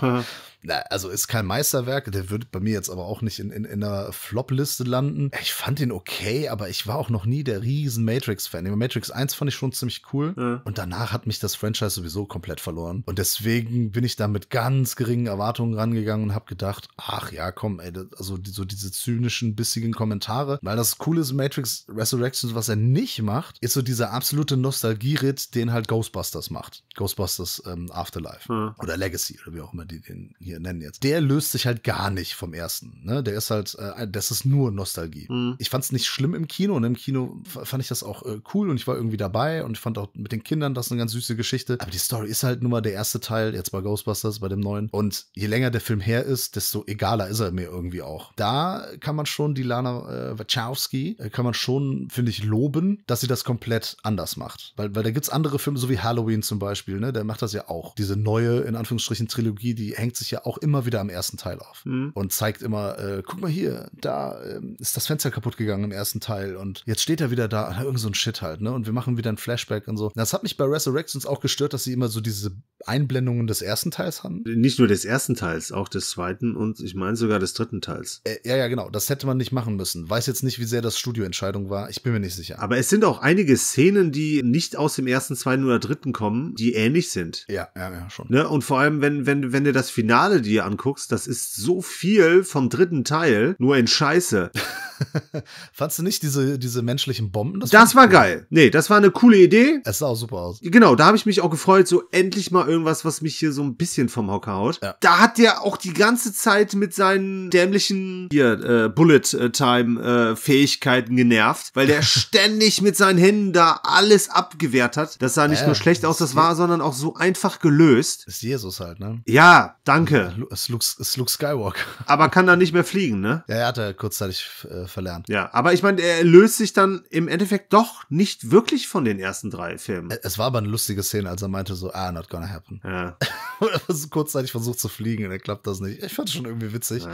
Hm. na, also ist kein Meisterwerk, der wird bei mir jetzt aber auch nicht in, in, in einer Flop-Liste landen. Ich fand ihn okay, aber ich war auch noch nie der riesen Matrix-Fan. Matrix 1 fand ich schon ziemlich cool mhm. und danach hat mich das Franchise sowieso komplett verloren. Und deswegen bin ich da mit ganz geringen Erwartungen rangegangen und habe gedacht, ach ja, komm, ey, also die, so diese zynischen, bissigen Kommentare. Weil das Coole ist, Matrix Resurrections, was er nicht macht, ist so dieser absolute nostalgie den halt Ghostbusters macht. Ghostbusters ähm, Afterlife mhm. oder Legacy oder wie auch immer die den hier nennen jetzt, der löst sich halt gar nicht vom ersten. Ne? Der ist halt, äh, das ist nur Nostalgie. Mhm. Ich fand es nicht schlimm im Kino und im Kino fand ich das auch äh, cool und ich war irgendwie dabei und ich fand auch mit den Kindern das eine ganz süße Geschichte. Aber die Story ist halt nun mal der erste Teil, jetzt bei Ghostbusters, bei dem neuen. Und je länger der Film her ist, desto egaler ist er mir irgendwie auch. Da kann man schon die Lana äh, Wachowski, äh, kann man schon, finde ich, loben, dass sie das komplett anders macht. Weil, weil da gibt es andere Filme, so wie Halloween zum Beispiel, ne? der macht das ja auch. Diese neue, in Anführungsstrichen, Trilogie, die hängt sich ja auch immer wieder am ersten Teil auf mhm. und zeigt immer, äh, guck mal hier, da äh, ist das Fenster kaputt gegangen im ersten Teil und jetzt steht er wieder da, irgend so ein Shit halt, ne? Und wir machen wieder ein Flashback und so. Das hat mich bei Resurrections auch gestört, dass sie immer so diese Einblendungen des ersten Teils haben. Nicht nur des ersten Teils, auch des zweiten und ich meine sogar des dritten Teils. Äh, ja, ja, genau. Das hätte man nicht machen müssen. Weiß jetzt nicht, wie sehr das Studioentscheidung war. Ich bin mir nicht sicher. Aber es sind auch einige Szenen, die nicht aus dem ersten, zweiten oder dritten kommen, die ähnlich sind. Ja, ja, ja, schon. Ne? Und vor allem, wenn, wenn, wenn dir das Finale Material dir anguckst, das ist so viel vom dritten Teil, nur in Scheiße. Fandst du nicht diese, diese menschlichen Bomben? Das, das war cool. geil. Nee, das war eine coole Idee. Es sah auch super aus. Genau, da habe ich mich auch gefreut, so endlich mal irgendwas, was mich hier so ein bisschen vom Hocker haut. Ja. Da hat der auch die ganze Zeit mit seinen dämlichen hier, äh, Bullet-Time-Fähigkeiten genervt, weil der ständig mit seinen Händen da alles abgewehrt hat. Das sah nicht äh, nur schlecht aus, das war, sondern auch so einfach gelöst. Ist Jesus halt, ne? Ja, danke. Es Luke, Luke Skywalker. Aber kann da nicht mehr fliegen, ne? Ja, er hatte kurzzeitig äh, äh, verlernt. Ja, aber ich meine, er löst sich dann im Endeffekt doch nicht wirklich von den ersten drei Filmen. Es war aber eine lustige Szene, als er meinte so, ah, not gonna happen. Ja. Oder so kurzzeitig versucht zu fliegen und dann klappt das nicht. Ich fand es schon irgendwie witzig. Ja.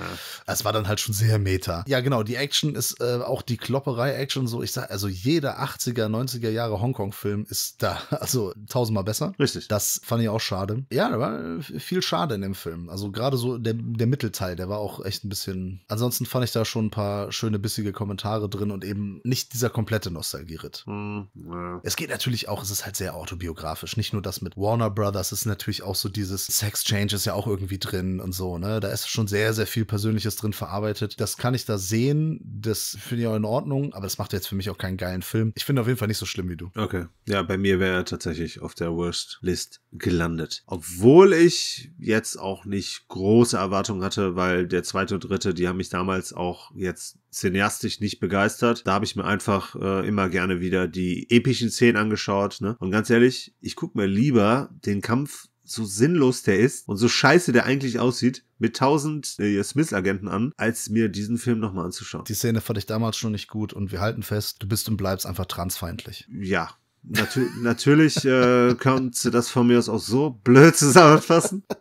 Es war dann halt schon sehr meta. Ja, genau, die Action ist äh, auch die Klopperei-Action so. Ich sag, also jeder 80er, 90er Jahre Hongkong-Film ist da, also tausendmal besser. Richtig. Das fand ich auch schade. Ja, da war viel schade in dem Film. Also gerade so der, der Mittelteil, der war auch echt ein bisschen. Ansonsten fand ich da schon ein paar schöne bissige Kommentare drin und eben nicht dieser komplette Nostalgie-Ritt. Mm, hm, yeah. Es geht natürlich auch, es ist halt sehr autobiografisch. Nicht nur das mit Warner Brothers, es ist natürlich auch so dieses Sex Change ist ja auch irgendwie drin und so, ne? Da ist schon sehr, sehr viel Persönliches drin verarbeitet. Das kann ich da sehen, das finde ich auch in Ordnung, aber das macht jetzt für mich auch keinen geilen Film. Ich finde auf jeden Fall nicht so schlimm wie du. Okay. Ja, bei mir wäre er tatsächlich auf der Worst List gelandet. Obwohl ich jetzt auch nicht große Erwartungen hatte, weil der zweite und dritte, die haben mich damals auch jetzt cineastisch nicht begeistert. Da habe ich mir einfach äh, immer gerne wieder die epischen Szenen angeschaut. Ne? Und ganz ehrlich, ich gucke mir lieber den Kampf so sinnlos der ist und so scheiße der eigentlich aussieht, mit tausend äh, Smith-Agenten an, als mir diesen Film nochmal anzuschauen. Die Szene fand ich damals schon nicht gut und wir halten fest, du bist und bleibst einfach transfeindlich. Ja, Natu natürlich äh, kannst du das von mir aus auch so blöd zusammenfassen.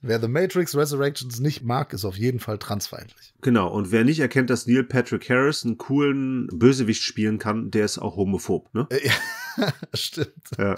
Wer The Matrix Resurrections nicht mag, ist auf jeden Fall transfeindlich. Genau, und wer nicht erkennt, dass Neil Patrick Harris einen coolen Bösewicht spielen kann, der ist auch homophob, ne? Äh, ja, stimmt. Ja.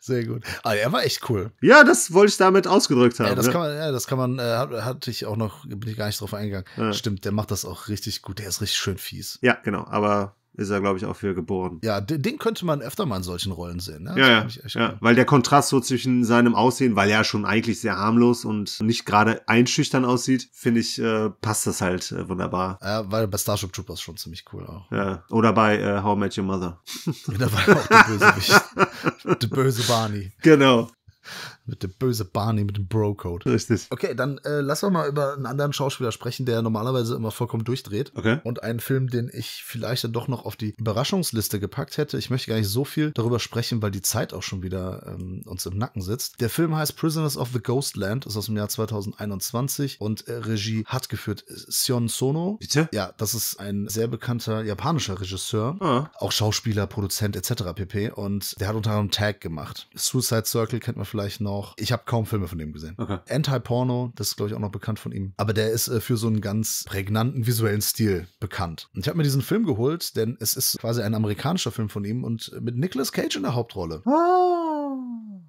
Sehr gut. Aber ah, er war echt cool. Ja, das wollte ich damit ausgedrückt haben. Ja, das ne? kann man, ja, das kann man, äh, hatte ich auch noch, bin ich gar nicht drauf eingegangen. Ja. Stimmt, der macht das auch richtig gut, der ist richtig schön fies. Ja, genau, aber ist er, glaube ich, auch für geboren. Ja, den könnte man öfter mal in solchen Rollen sehen. Ne? Ja, ja, ja. weil der Kontrast so zwischen seinem Aussehen, weil er schon eigentlich sehr harmlos und nicht gerade einschüchtern aussieht, finde ich, äh, passt das halt äh, wunderbar. Ja, weil bei Starship Troopers schon ziemlich cool auch. Ja, oder bei äh, How I Met Your Mother. Ja, da war auch der Bösewicht. der böse Barney. Genau. Mit der böse Barney, mit dem Bro-Code. Richtig. Okay, dann äh, lass uns mal über einen anderen Schauspieler sprechen, der normalerweise immer vollkommen durchdreht. Okay. Und einen Film, den ich vielleicht dann doch noch auf die Überraschungsliste gepackt hätte. Ich möchte gar nicht so viel darüber sprechen, weil die Zeit auch schon wieder ähm, uns im Nacken sitzt. Der Film heißt Prisoners of the Ghostland, ist aus dem Jahr 2021 und äh, Regie hat geführt äh, Sion Sono. Bitte? Ja, das ist ein sehr bekannter japanischer Regisseur, ah. auch Schauspieler, Produzent etc. pp. Und der hat unter anderem Tag gemacht. Suicide Circle kennt man vielleicht noch noch. Ich habe kaum Filme von dem gesehen. Okay. Anti-Porno, das ist, glaube ich, auch noch bekannt von ihm. Aber der ist äh, für so einen ganz prägnanten visuellen Stil bekannt. Und ich habe mir diesen Film geholt, denn es ist quasi ein amerikanischer Film von ihm und äh, mit Nicolas Cage in der Hauptrolle. Oh.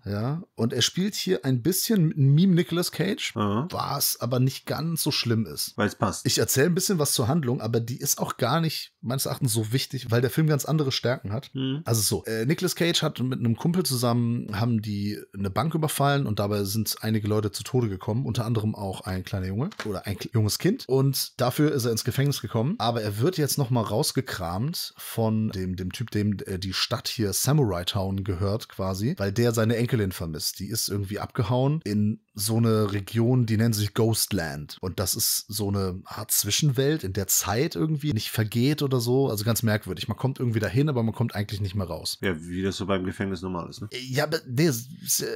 Ja, und er spielt hier ein bisschen mit einem Meme Nicolas Cage, mhm. was aber nicht ganz so schlimm ist. Weil es passt. Ich erzähle ein bisschen was zur Handlung, aber die ist auch gar nicht meines Erachtens so wichtig, weil der Film ganz andere Stärken hat. Mhm. Also so, äh, Nicolas Cage hat mit einem Kumpel zusammen, haben die eine Bank überfallen und dabei sind einige Leute zu Tode gekommen, unter anderem auch ein kleiner Junge oder ein junges Kind. Und dafür ist er ins Gefängnis gekommen, aber er wird jetzt nochmal rausgekramt von dem, dem Typ, dem äh, die Stadt hier Samurai Town gehört quasi, weil der seine Enkel Enkelin vermisst. Die ist irgendwie abgehauen in so eine Region, die nennt sich Ghostland. Und das ist so eine Art Zwischenwelt, in der Zeit irgendwie nicht vergeht oder so. Also ganz merkwürdig. Man kommt irgendwie dahin, aber man kommt eigentlich nicht mehr raus. Ja, wie das so beim Gefängnis normal ist, ne? Äh, ja, nee, äh,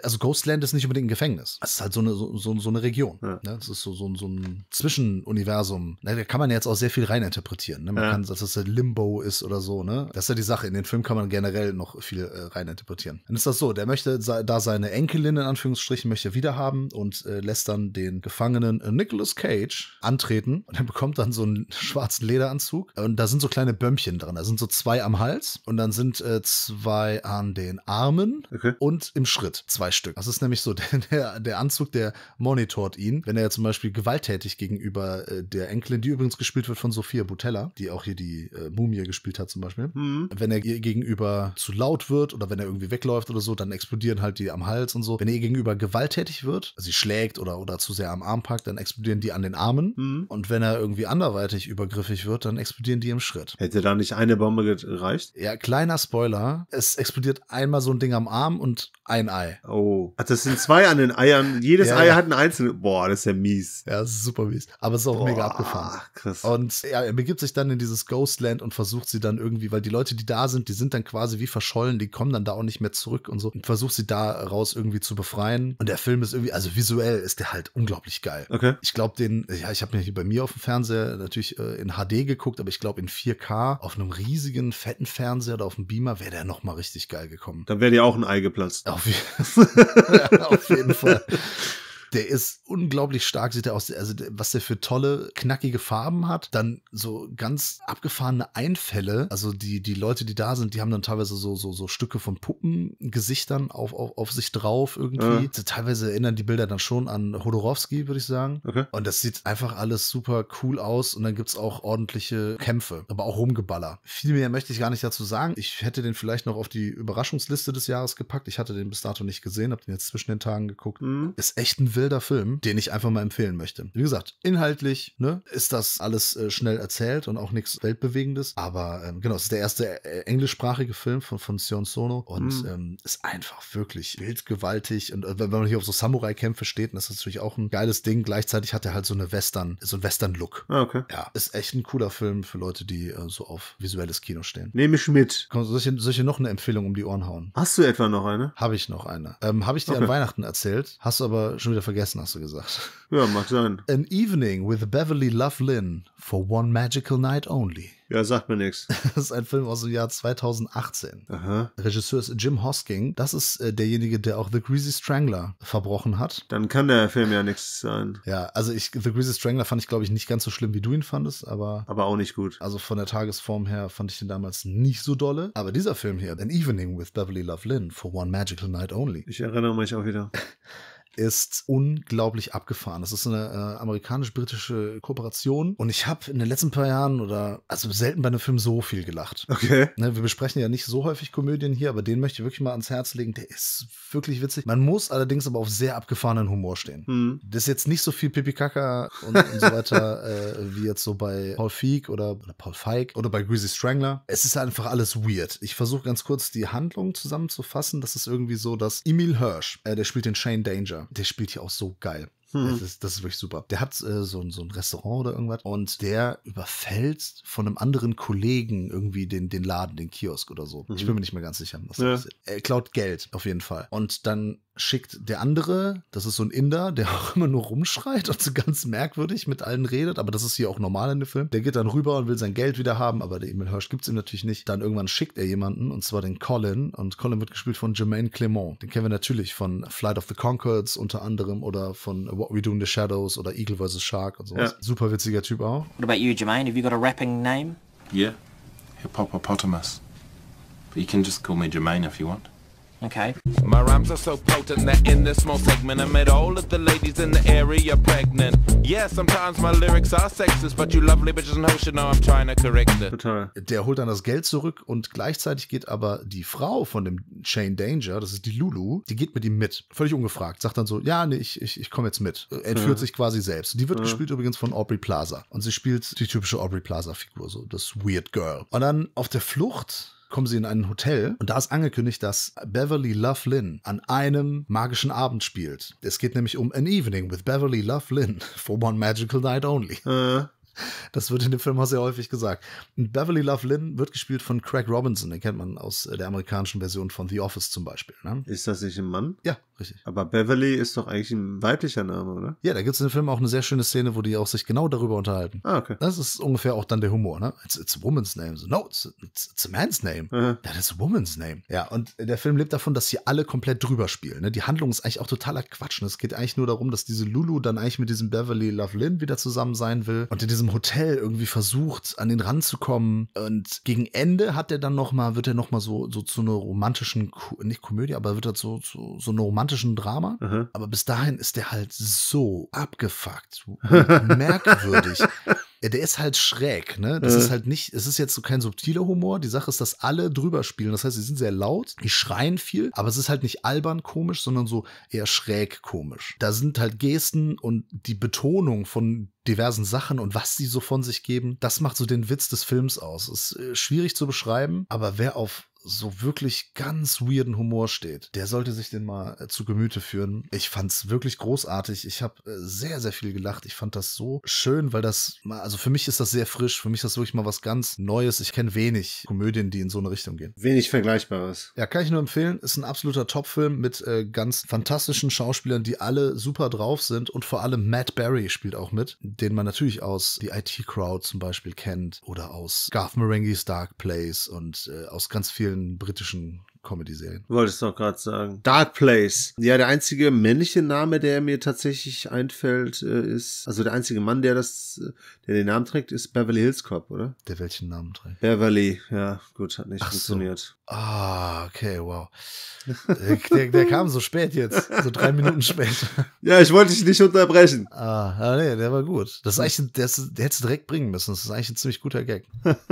also Ghostland ist nicht unbedingt ein Gefängnis. Es ist halt so eine, so, so, eine Region. Ja. Ne? Das ist so, so, so ein Zwischenuniversum. Ne, da kann man jetzt auch sehr viel reininterpretieren. Ne? Man ja. kann, dass das halt Limbo ist oder so, ne? Das ist ja die Sache. In den Film kann man generell noch viel äh, reininterpretieren. Dann ist das so, der möchte da seine Enkelin in Anführungsstrichen möchte er wiederhaben und äh, lässt dann den Gefangenen äh, Nicolas Cage antreten und er bekommt dann so einen schwarzen Lederanzug und da sind so kleine Bömmchen dran. Da sind so zwei am Hals und dann sind äh, zwei an den Armen okay. und im Schritt zwei Stück. Das ist nämlich so der, der, Anzug, der monitort ihn, wenn er zum Beispiel gewalttätig gegenüber äh, der Enkelin, die übrigens gespielt wird von Sophia Butella, die auch hier die äh, Mumie gespielt hat zum Beispiel, mhm. wenn er ihr gegenüber zu laut wird oder wenn er irgendwie wegläuft oder so, dann explodieren halt die am Hals und so. Wenn ihr gegenüber gewalttätig wird, also sie schlägt oder, oder zu sehr am Arm packt, dann explodieren die an den Armen. Mhm. Und wenn er irgendwie anderweitig übergriffig wird, dann explodieren die im Schritt. Hätte da nicht eine Bombe gereicht? Ja, kleiner Spoiler. Es explodiert einmal so ein Ding am Arm und ein Ei. Oh. Ach, das sind zwei an den Eiern. Jedes ja, Ei ja. hat ein einzelnes. Boah, das ist ja mies. Ja, das ist super mies. Aber es ist auch Boah, mega abgefahren. Ach, Krass. Und ja, er begibt sich dann in dieses Ghostland und versucht sie dann irgendwie, weil die Leute, die da sind, die sind dann quasi wie verschollen, die kommen dann da auch nicht mehr zurück und so. Und versucht sie da da raus irgendwie zu befreien. Und der Film ist irgendwie, also visuell ist der halt unglaublich geil. Okay. Ich glaube, den, ja, ich habe mir hier bei mir auf dem Fernseher natürlich äh, in HD geguckt, aber ich glaube in 4K auf einem riesigen, fetten Fernseher oder auf dem Beamer wäre der nochmal richtig geil gekommen. Dann wäre dir auch ein Ei geplatzt. Auf, ja, auf jeden Fall. Der ist unglaublich stark, sieht er aus. Also, was der für tolle, knackige Farben hat. Dann so ganz abgefahrene Einfälle. Also, die, die Leute, die da sind, die haben dann teilweise so, so, so Stücke von Puppengesichtern auf, auf, auf sich drauf irgendwie. Ja. Teilweise erinnern die Bilder dann schon an Hodorowski, würde ich sagen. Okay. Und das sieht einfach alles super cool aus. Und dann gibt es auch ordentliche Kämpfe, aber auch Rumgeballer. Viel mehr möchte ich gar nicht dazu sagen. Ich hätte den vielleicht noch auf die Überraschungsliste des Jahres gepackt. Ich hatte den bis dato nicht gesehen, habe den jetzt zwischen den Tagen geguckt. Mhm. Ist echt ein wilder Film, den ich einfach mal empfehlen möchte. Wie gesagt, inhaltlich ne, ist das alles äh, schnell erzählt und auch nichts Weltbewegendes. Aber ähm, genau, es ist der erste äh, englischsprachige Film von, von Sion Sono und mhm. ähm, ist einfach wirklich wildgewaltig. Und äh, wenn man hier auf so Samurai-Kämpfe steht, dann ist das natürlich auch ein geiles Ding. Gleichzeitig hat er halt so eine Western, so einen Western-Look. Ah, okay. Ja, ist echt ein cooler Film für Leute, die äh, so auf visuelles Kino stehen. Nehme ich mit. Komm, soll ich, soll ich noch eine Empfehlung um die Ohren hauen? Hast du etwa noch eine? Habe ich noch eine. Ähm, Habe ich dir okay. an Weihnachten erzählt, hast du aber schon wieder vergessen, hast du gesagt. Ja, mag sein. An Evening with Beverly Lovelin for one magical night only. Ja, sagt mir nichts. Das ist ein Film aus dem Jahr 2018. Aha. Regisseur ist Jim Hosking. Das ist äh, derjenige, der auch The Greasy Strangler verbrochen hat. Dann kann der Film ja nichts sein. Ja, also ich, The Greasy Strangler fand ich, glaube ich, nicht ganz so schlimm, wie du ihn fandest, aber. Aber auch nicht gut. Also von der Tagesform her fand ich den damals nicht so dolle. Aber dieser Film hier, An Evening with Beverly Lovelin for One Magical Night Only. Ich erinnere mich auch wieder. ist unglaublich abgefahren. Das ist eine äh, amerikanisch-britische Kooperation und ich habe in den letzten paar Jahren oder also selten bei einem Film so viel gelacht. Okay. Ne, wir besprechen ja nicht so häufig Komödien hier, aber den möchte ich wirklich mal ans Herz legen. Der ist wirklich witzig. Man muss allerdings aber auf sehr abgefahrenen Humor stehen. Hm. Das ist jetzt nicht so viel Pipi-Kaka und, und, so weiter äh, wie jetzt so bei Paul Feig oder, oder Paul Feig oder bei Greasy Strangler. Es ist einfach alles weird. Ich versuche ganz kurz die Handlung zusammenzufassen. Das ist irgendwie so, dass Emil Hirsch, äh, der spielt den Shane Danger der spielt hier auch so geil. Hm. Das, ist, das ist wirklich super. Der hat äh, so, ein, so ein Restaurant oder irgendwas und der überfällt von einem anderen Kollegen irgendwie den, den Laden, den Kiosk oder so. Mhm. Ich bin mir nicht mehr ganz sicher. Was ja. Er klaut Geld auf jeden Fall. Und dann schickt der andere, das ist so ein Inder, der auch immer nur rumschreit und so ganz merkwürdig mit allen redet, aber das ist hier auch normal in dem Film. Der geht dann rüber und will sein Geld wieder haben, aber der Emil Hirsch gibt es ihm natürlich nicht. Dann irgendwann schickt er jemanden, und zwar den Colin, und Colin wird gespielt von Jermaine Clement. Den kennen wir natürlich von Flight of the Concords unter anderem oder von What We Do in the Shadows oder Eagle vs. Shark und so. Ja. Super witziger Typ auch. What about you, Jermaine? Have you got a rapping name? Yeah, Hippopotamus. But you can just call me Jermaine if you want. Okay. My rhymes are so potent that in this small segment I made all of the ladies in the area pregnant. Yeah, sometimes my lyrics are sexist, but you lovely bitches and hoes should know I'm trying to correct it. Total. Der holt dann das Geld zurück und gleichzeitig geht aber die Frau von dem Chain Danger, das ist die Lulu, die geht mit ihm mit. Völlig ungefragt. Sagt dann so, ja, nee, ich, ich, ich komme jetzt mit. Entführt ja. sich quasi selbst. Die wird ja. gespielt übrigens von Aubrey Plaza. Und sie spielt die typische Aubrey Plaza-Figur, so das Weird Girl. Und dann auf der Flucht kommen sie in ein Hotel und da ist angekündigt, dass Beverly Lovelin an einem magischen Abend spielt. Es geht nämlich um An Evening with Beverly Lovelin for One Magical Night Only. Äh. Das wird in dem Film auch sehr häufig gesagt. Beverly Love Lynn wird gespielt von Craig Robinson, den kennt man aus der amerikanischen Version von The Office zum Beispiel. Ne? Ist das nicht ein Mann? Ja, richtig. Aber Beverly ist doch eigentlich ein weiblicher Name, oder? Ja, da gibt es in dem Film auch eine sehr schöne Szene, wo die auch sich genau darüber unterhalten. Ah, okay. Das ist ungefähr auch dann der Humor, ne? It's, it's a woman's name. no, it's, it's, it's, a man's name. Mhm. That is a woman's name. Ja, und der Film lebt davon, dass sie alle komplett drüber spielen. Ne? Die Handlung ist eigentlich auch totaler Quatsch. Ne? Es geht eigentlich nur darum, dass diese Lulu dann eigentlich mit diesem Beverly Love Lynn wieder zusammen sein will. Und in diesem diesem Hotel irgendwie versucht, an den Rand zu kommen. Und gegen Ende hat er dann noch mal, wird er noch mal so, so zu einer romantischen, nicht Komödie, aber wird er so, zu so einem romantischen Drama. Mhm. Aber bis dahin ist er halt so abgefuckt, merkwürdig. Ja, der ist halt schräg, ne? Das äh. ist halt nicht, es ist jetzt so kein subtiler Humor. Die Sache ist, dass alle drüber spielen. Das heißt, sie sind sehr laut, die schreien viel, aber es ist halt nicht albern komisch, sondern so eher schräg komisch. Da sind halt Gesten und die Betonung von diversen Sachen und was sie so von sich geben, das macht so den Witz des Films aus. Ist äh, schwierig zu beschreiben, aber wer auf so wirklich ganz weirden Humor steht, der sollte sich den mal äh, zu Gemüte führen. Ich fand's wirklich großartig. Ich habe äh, sehr, sehr viel gelacht. Ich fand das so schön, weil das, also für mich ist das sehr frisch. Für mich ist das wirklich mal was ganz Neues. Ich kenne wenig Komödien, die in so eine Richtung gehen. Wenig Vergleichbares. Ja, kann ich nur empfehlen. Ist ein absoluter Topfilm mit äh, ganz fantastischen Schauspielern, die alle super drauf sind und vor allem Matt Barry spielt auch mit, den man natürlich aus die IT Crowd zum Beispiel kennt oder aus Garth Marenghi's Dark Place und äh, aus ganz vielen den britischen Comedy-Serien. Wollte ich doch gerade sagen. Dark Place. Ja, der einzige männliche Name, der mir tatsächlich einfällt, äh, ist, also der einzige Mann, der das, äh, der den Namen trägt, ist Beverly Hills Cop, oder? Der welchen Namen trägt? Beverly, ja, gut, hat nicht Ach funktioniert. So. Ah, okay, wow. Der, der, der, kam so spät jetzt, so drei Minuten spät. Ja, ich wollte dich nicht unterbrechen. Ah, ah nee, der war gut. Das ist eigentlich, der, der du direkt bringen müssen. Das ist eigentlich ein ziemlich guter Gag.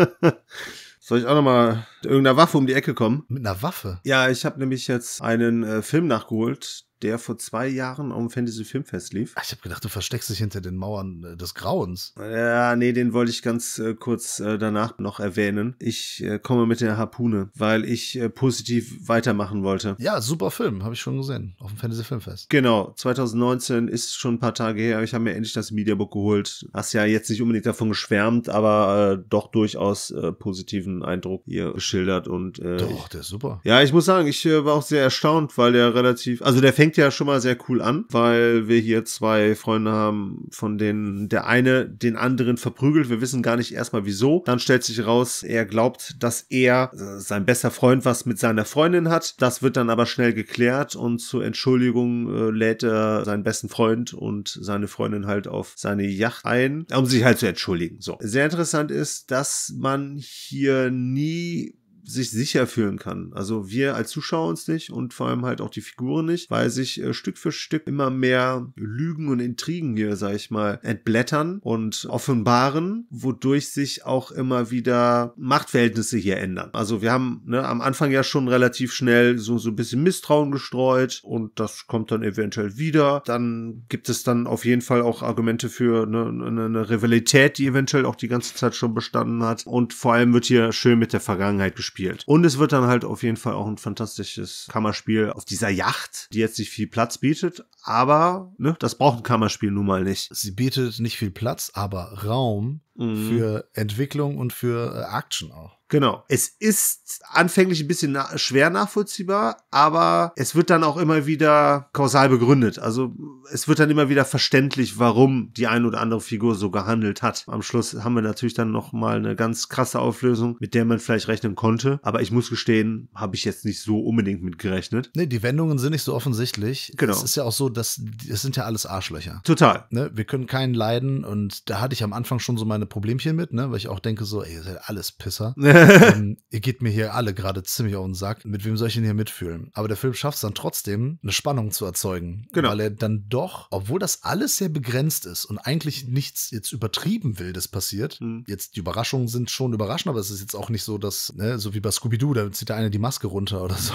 Soll ich auch nochmal mit irgendeiner Waffe um die Ecke kommen? Mit einer Waffe? Ja, ich habe nämlich jetzt einen äh, Film nachgeholt, der vor zwei Jahren am Fantasy Filmfest lief. Ah, ich habe gedacht, du versteckst dich hinter den Mauern äh, des Grauens. Ja, nee, den wollte ich ganz äh, kurz äh, danach noch erwähnen. Ich äh, komme mit der Harpune, weil ich äh, positiv weitermachen wollte. Ja, super Film, habe ich schon gesehen, auf dem Fantasy Filmfest. Genau, 2019 ist schon ein paar Tage her. Ich habe mir endlich das Mediabook geholt. Hast ja jetzt nicht unbedingt davon geschwärmt, aber äh, doch durchaus positiven Eindruck hier geschildert und. doch, der ist super. Ja, ich muss sagen, ich war auch sehr erstaunt, weil der relativ, also der fängt fängt ja schon mal sehr cool an, weil wir hier zwei Freunde haben, von denen der eine den anderen verprügelt. Wir wissen gar nicht erstmal wieso. Dann stellt sich raus, er glaubt, dass er, äh, sein bester Freund, was mit seiner Freundin hat. Das wird dann aber schnell geklärt und zur Entschuldigung äh, lädt er seinen besten Freund und seine Freundin halt auf seine Yacht ein, um sich halt zu entschuldigen. So. Sehr interessant ist, dass man hier nie sich sicher fühlen kann. Also wir als Zuschauer uns nicht und vor allem halt auch die Figuren nicht, weil sich äh, Stück für Stück immer mehr Lügen und Intrigen hier, sag ich mal, entblättern und offenbaren, wodurch sich auch immer wieder Machtverhältnisse hier ändern. Also wir haben ne, am Anfang ja schon relativ schnell so, so ein bisschen Misstrauen gestreut und das kommt dann eventuell wieder. Dann gibt es dann auf jeden Fall auch Argumente für eine, eine, eine Rivalität, die eventuell auch die ganze Zeit schon bestanden hat. Und vor allem wird hier schön mit der Vergangenheit gespielt spielt. Und es wird dann halt auf jeden Fall auch ein fantastisches Kammerspiel auf dieser Yacht, die jetzt nicht viel Platz bietet, aber ne, das braucht ein Kammerspiel nun mal nicht. Sie bietet nicht viel Platz, aber Raum mhm. für Entwicklung und für äh, Action auch. Genau. Es ist anfänglich ein bisschen na schwer nachvollziehbar, aber es wird dann auch immer wieder kausal begründet. Also es wird dann immer wieder verständlich, warum die eine oder andere Figur so gehandelt hat. Am Schluss haben wir natürlich dann noch mal eine ganz krasse Auflösung, mit der man vielleicht rechnen konnte. Aber ich muss gestehen, habe ich jetzt nicht so unbedingt mit gerechnet. Nee, die Wendungen sind nicht so offensichtlich. Genau. Es ist ja auch so, dass das sind ja alles Arschlöcher. Total. Ne? Wir können keinen leiden und da hatte ich am Anfang schon so meine kleine Problemchen mit, ne? weil ich auch denke so, ey, ihr seid alles Pisser. ähm, ihr geht mir hier alle gerade ziemlich auf den Sack. Mit wem soll ich denn hier mitfühlen? Aber der Film schafft es dann trotzdem, eine Spannung zu erzeugen. Genau. Weil er dann doch, obwohl das alles sehr begrenzt ist und eigentlich nichts jetzt übertrieben Wildes passiert, mhm. jetzt die Überraschungen sind schon überraschend, aber es ist jetzt auch nicht so, dass, ne, so wie bei Scooby-Doo, da zieht der eine die Maske runter oder so.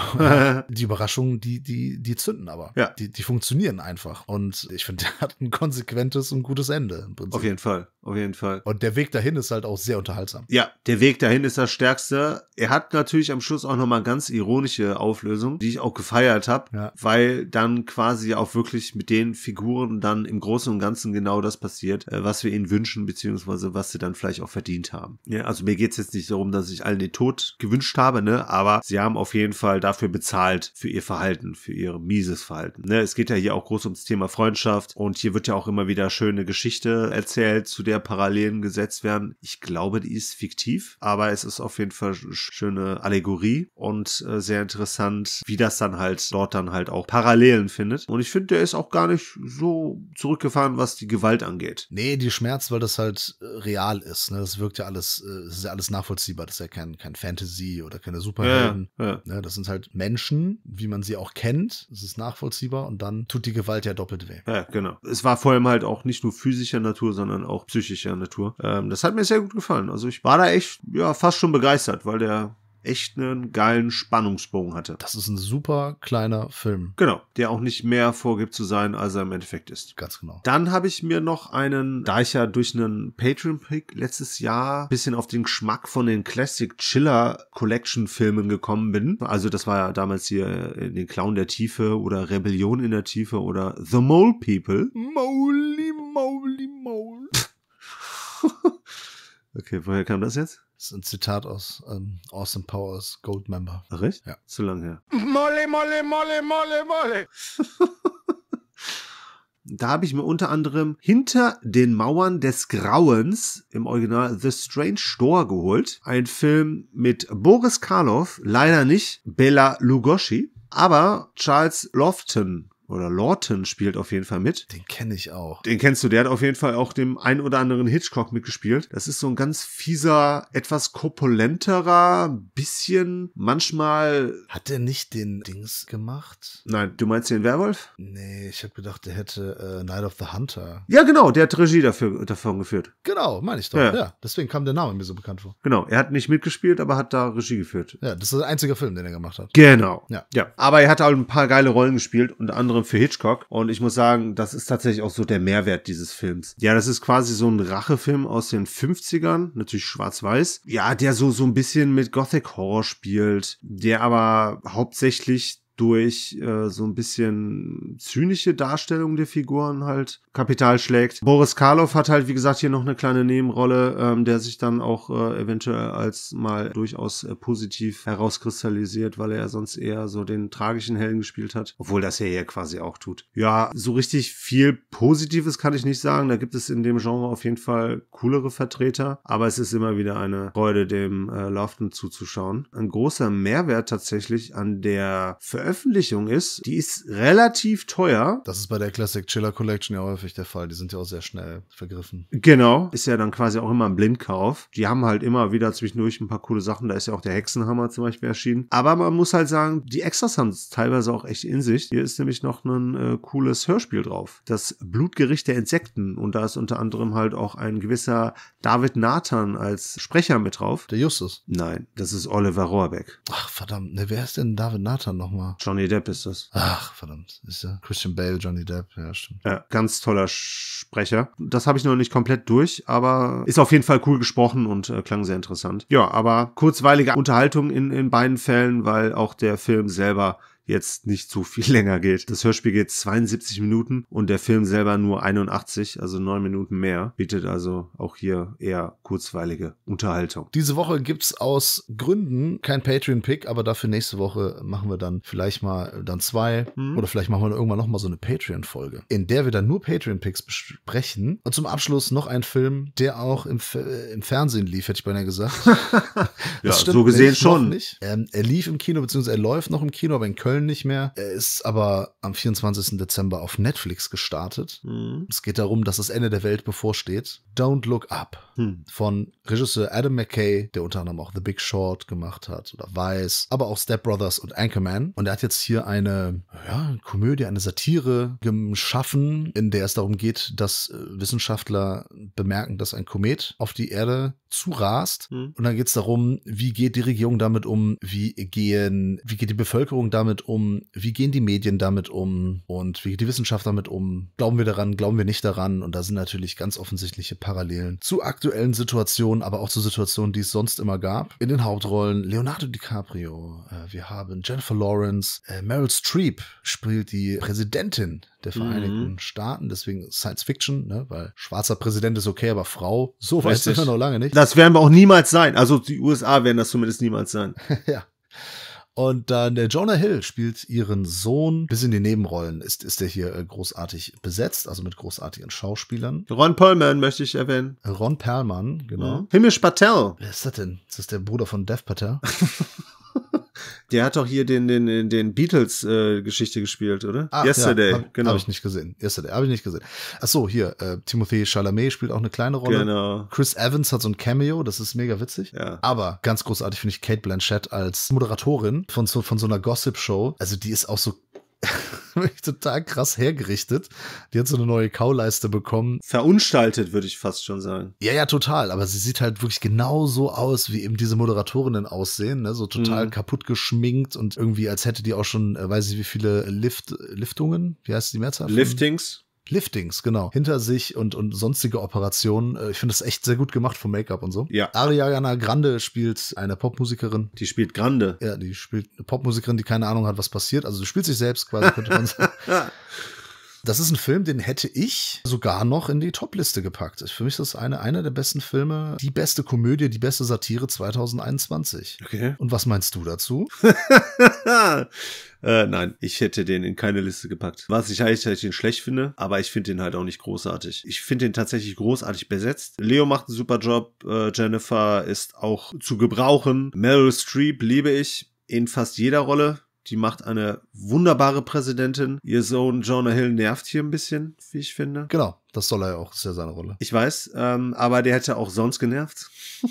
die Überraschungen, die, die, die zünden aber. Ja. Die, die funktionieren einfach. Und ich finde, der hat ein konsequentes und gutes Ende. Auf jeden Fall, auf jeden Fall. Und der Weg dahin ist halt auch sehr unterhaltsam. Ja, der Weg dahin ist das Stärkste. Er hat natürlich am Schluss auch nochmal ganz ironische Auflösung, die ich auch gefeiert habe, ja. weil dann quasi auch wirklich mit den Figuren dann im Großen und Ganzen genau das passiert, äh, was wir ihnen wünschen, beziehungsweise was sie dann vielleicht auch verdient haben. Ja, also mir geht es jetzt nicht darum, dass ich allen den Tod gewünscht habe, ne? aber sie haben auf jeden Fall dafür bezahlt, für ihr Verhalten, für ihr mieses Verhalten. Ne? Es geht ja hier auch groß ums Thema Freundschaft und hier wird ja auch immer wieder schöne Geschichte erzählt, zu der Parallelen gesetzt werden. Ich glaube, die ist fiktiv, aber es ist auf jeden Fall schöne Allegorie und äh, sehr interessant, wie das dann halt dort dann halt auch Parallelen findet. Und ich finde, der ist auch gar nicht so zurückgefahren, was die Gewalt angeht. Nee, die Schmerz, weil das halt äh, real ist. Ne? Das wirkt ja alles, es äh, ist ja alles nachvollziehbar. Das ist ja kein, kein Fantasy oder keine Superhelden. Ja, ja. Ne? Das sind halt Menschen, wie man sie auch kennt. Das ist nachvollziehbar und dann tut die Gewalt ja doppelt weh. Ja, genau. Es war vor allem halt auch nicht nur physischer Natur, sondern auch psychischer Natur. Ähm, das hat mir sehr gut gefallen. Also ich war da echt, ja, fast schon begeistert, weil der echt einen geilen Spannungsbogen hatte. Das ist ein super kleiner Film. Genau, der auch nicht mehr vorgibt zu sein, als er im Endeffekt ist. Ganz genau. Dann habe ich mir noch einen, da ich ja durch einen Patreon-Pick letztes Jahr bisschen auf den Geschmack von den Classic Chiller Collection Filmen gekommen bin. Also das war ja damals hier in den Clown der Tiefe oder Rebellion in der Tiefe oder The Mole People. Moly, moly, mole. okay, woher kam das jetzt? Das ist ein Zitat aus ähm, Austin Powers Goldmember. Ach, recht? Ja. Zu lang her. Molle, molle, molle, molle, molle. Da habe ich mir unter anderem Hinter den Mauern des Grauens im Original The Strange Store geholt. Ein Film mit Boris Karloff, leider nicht Bela Lugosi, aber Charles Lofton oder Lawton spielt auf jeden Fall mit. Den kenne ich auch. Den kennst du, der hat auf jeden Fall auch dem ein oder anderen Hitchcock mitgespielt. Das ist so ein ganz fieser, etwas korpulenterer, bisschen manchmal. Hat er nicht den Dings gemacht? Nein, du meinst den Werwolf? Nee, ich habe gedacht, der hätte äh, Night of the Hunter. Ja, genau, der hat Regie dafür, davon geführt. Genau, meine ich doch. Ja. ja. deswegen kam der Name mir so bekannt vor. Genau, er hat nicht mitgespielt, aber hat da Regie geführt. Ja, das ist der einzige Film, den er gemacht hat. Genau. Ja, ja. aber er hat auch ein paar geile Rollen gespielt, unter anderem anderem für Hitchcock. Und ich muss sagen, das ist tatsächlich auch so der Mehrwert dieses Films. Ja, das ist quasi so ein Rachefilm aus den 50ern, natürlich schwarz-weiß. Ja, der so, so ein bisschen mit Gothic Horror spielt, der aber hauptsächlich durch äh, so ein bisschen zynische Darstellung der Figuren halt Kapital schlägt. Boris Karloff hat halt, wie gesagt, hier noch eine kleine Nebenrolle, ähm, der sich dann auch äh, eventuell als mal durchaus äh, positiv herauskristallisiert, weil er sonst eher so den tragischen Helden gespielt hat, obwohl das er hier quasi auch tut. Ja, so richtig viel Positives kann ich nicht sagen. Da gibt es in dem Genre auf jeden Fall coolere Vertreter, aber es ist immer wieder eine Freude, dem äh, Lofton zuzuschauen. Ein großer Mehrwert tatsächlich an der Veröffentlichung Veröffentlichung ist, die ist relativ teuer. Das ist bei der Classic Chiller Collection ja häufig der Fall. Die sind ja auch sehr schnell vergriffen. Genau. Ist ja dann quasi auch immer ein Blindkauf. Die haben halt immer wieder zwischendurch ein paar coole Sachen. Da ist ja auch der Hexenhammer zum Beispiel erschienen. Aber man muss halt sagen, die Extras haben es teilweise auch echt in sich. Hier ist nämlich noch ein äh, cooles Hörspiel drauf. Das Blutgericht der Insekten. Und da ist unter anderem halt auch ein gewisser David Nathan als Sprecher mit drauf. Der Justus? Nein, das ist Oliver Rohrbeck. Ach verdammt, ne, wer ist denn David Nathan nochmal? Johnny Depp ist das. Ach, verdammt. Ist er? Christian Bale, Johnny Depp. Ja, stimmt. Ja, ganz toller Sprecher. Das habe ich noch nicht komplett durch, aber ist auf jeden Fall cool gesprochen und äh, klang sehr interessant. Ja, aber kurzweilige Unterhaltung in, in beiden Fällen, weil auch der Film selber jetzt nicht so viel länger geht. Das Hörspiel geht 72 Minuten und der Film selber nur 81, also neun Minuten mehr, bietet also auch hier eher kurzweilige Unterhaltung. Diese Woche gibt es aus Gründen kein Patreon-Pick, aber dafür nächste Woche machen wir dann vielleicht mal dann zwei mhm. oder vielleicht machen wir irgendwann nochmal so eine Patreon-Folge, in der wir dann nur Patreon-Picks besprechen. Und zum Abschluss noch ein Film, der auch im, äh, im Fernsehen lief, hätte ich beinahe gesagt. ja, so gesehen schon. Nicht. Ähm, er lief im Kino, beziehungsweise er läuft noch im Kino, aber in Köln Köln nicht mehr. Er ist aber am 24. Dezember auf Netflix gestartet. Mhm. Es geht darum, dass das Ende der Welt bevorsteht. Don't Look Up mhm. von Regisseur Adam McKay, der unter anderem auch The Big Short gemacht hat oder Weiß, aber auch Step Brothers und Anchorman. Und er hat jetzt hier eine ja, Komödie, eine Satire geschaffen, in der es darum geht, dass äh, Wissenschaftler bemerken, dass ein Komet auf die Erde zurast. Mhm. Und dann geht es darum, wie geht die Regierung damit um, wie gehen, wie geht die Bevölkerung damit um, wie gehen die Medien damit um und wie geht die Wissenschaft damit um? Glauben wir daran, glauben wir nicht daran? Und da sind natürlich ganz offensichtliche Parallelen zu aktuellen Situationen, aber auch zu Situationen, die es sonst immer gab. In den Hauptrollen Leonardo DiCaprio, äh, wir haben Jennifer Lawrence, äh, Meryl Streep spielt die Präsidentin der mhm. Vereinigten mhm. Staaten. Deswegen Science Fiction, ne? weil schwarzer Präsident ist okay, aber Frau, so weit sind noch lange nicht. Das werden wir auch niemals sein. Also die USA werden das zumindest niemals sein. ja. Und dann der äh, Jonah Hill spielt ihren Sohn. Bis in die Nebenrollen ist, ist er hier äh, großartig besetzt, also mit großartigen Schauspielern. Ron Perlman möchte ich erwähnen. Ron Perlman, genau. Mhm. Himesh Patel. Wer ist das denn? Ist das der Bruder von Dev Patel? Der hat doch hier den, den, den Beatles-Geschichte äh, gespielt, oder? Ach, Yesterday, ja, hab, genau. Habe ich nicht gesehen. Yesterday, habe ich nicht gesehen. Ach so, hier, äh, Timothée Chalamet spielt auch eine kleine Rolle. Genau. Chris Evans hat so ein Cameo, das ist mega witzig. Ja. Aber ganz großartig finde ich Kate Blanchett als Moderatorin von so, von so einer Gossip-Show. Also die ist auch so total krass hergerichtet. Die hat so eine neue Kauleiste bekommen. Verunstaltet, würde ich fast schon sagen. Ja, ja, total. Aber sie sieht halt wirklich genauso aus, wie eben diese Moderatorinnen aussehen. Ne? So total mhm. kaputt geschminkt und irgendwie, als hätte die auch schon, äh, weiß ich wie viele Lift, Liftungen, wie heißt die Mehrzahl? Liftings. Liftings, genau, hinter sich und, und sonstige Operationen. Äh, ich finde das echt sehr gut gemacht vom Make-up und so. Ja. Ariana Grande spielt eine Popmusikerin. Die spielt Grande. Ja, die spielt eine Popmusikerin, die keine Ahnung hat, was passiert. Also sie spielt sich selbst quasi, könnte man sagen. Das ist ein Film, den hätte ich sogar noch in die Top-Liste gepackt. Für mich ist das eine, einer der besten Filme, die beste Komödie, die beste Satire 2021. Okay. Und was meinst du dazu? Äh, nein, ich hätte den in keine Liste gepackt. Was ich eigentlich dass ich den schlecht finde, aber ich finde den halt auch nicht großartig. Ich finde den tatsächlich großartig besetzt. Leo macht einen super Job, äh, Jennifer ist auch zu gebrauchen. Meryl Streep liebe ich in fast jeder Rolle. Die macht eine wunderbare Präsidentin. Ihr Sohn Jonah Hill nervt hier ein bisschen, wie ich finde. Genau, das soll er ja auch, das ist ja seine Rolle. Ich weiß, ähm, aber der hätte auch sonst genervt.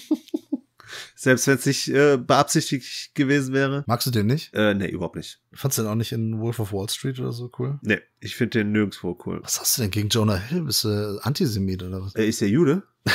Selbst wenn es nicht äh, beabsichtigt gewesen wäre. Magst du den nicht? Äh, nee, überhaupt nicht. Fandst du den auch nicht in Wolf of Wall Street oder so cool? Nee, ich finde den nirgendwo cool. Was hast du denn gegen Jonah Hill? Bist du Antisemit oder was? Er äh, ist ja Jude.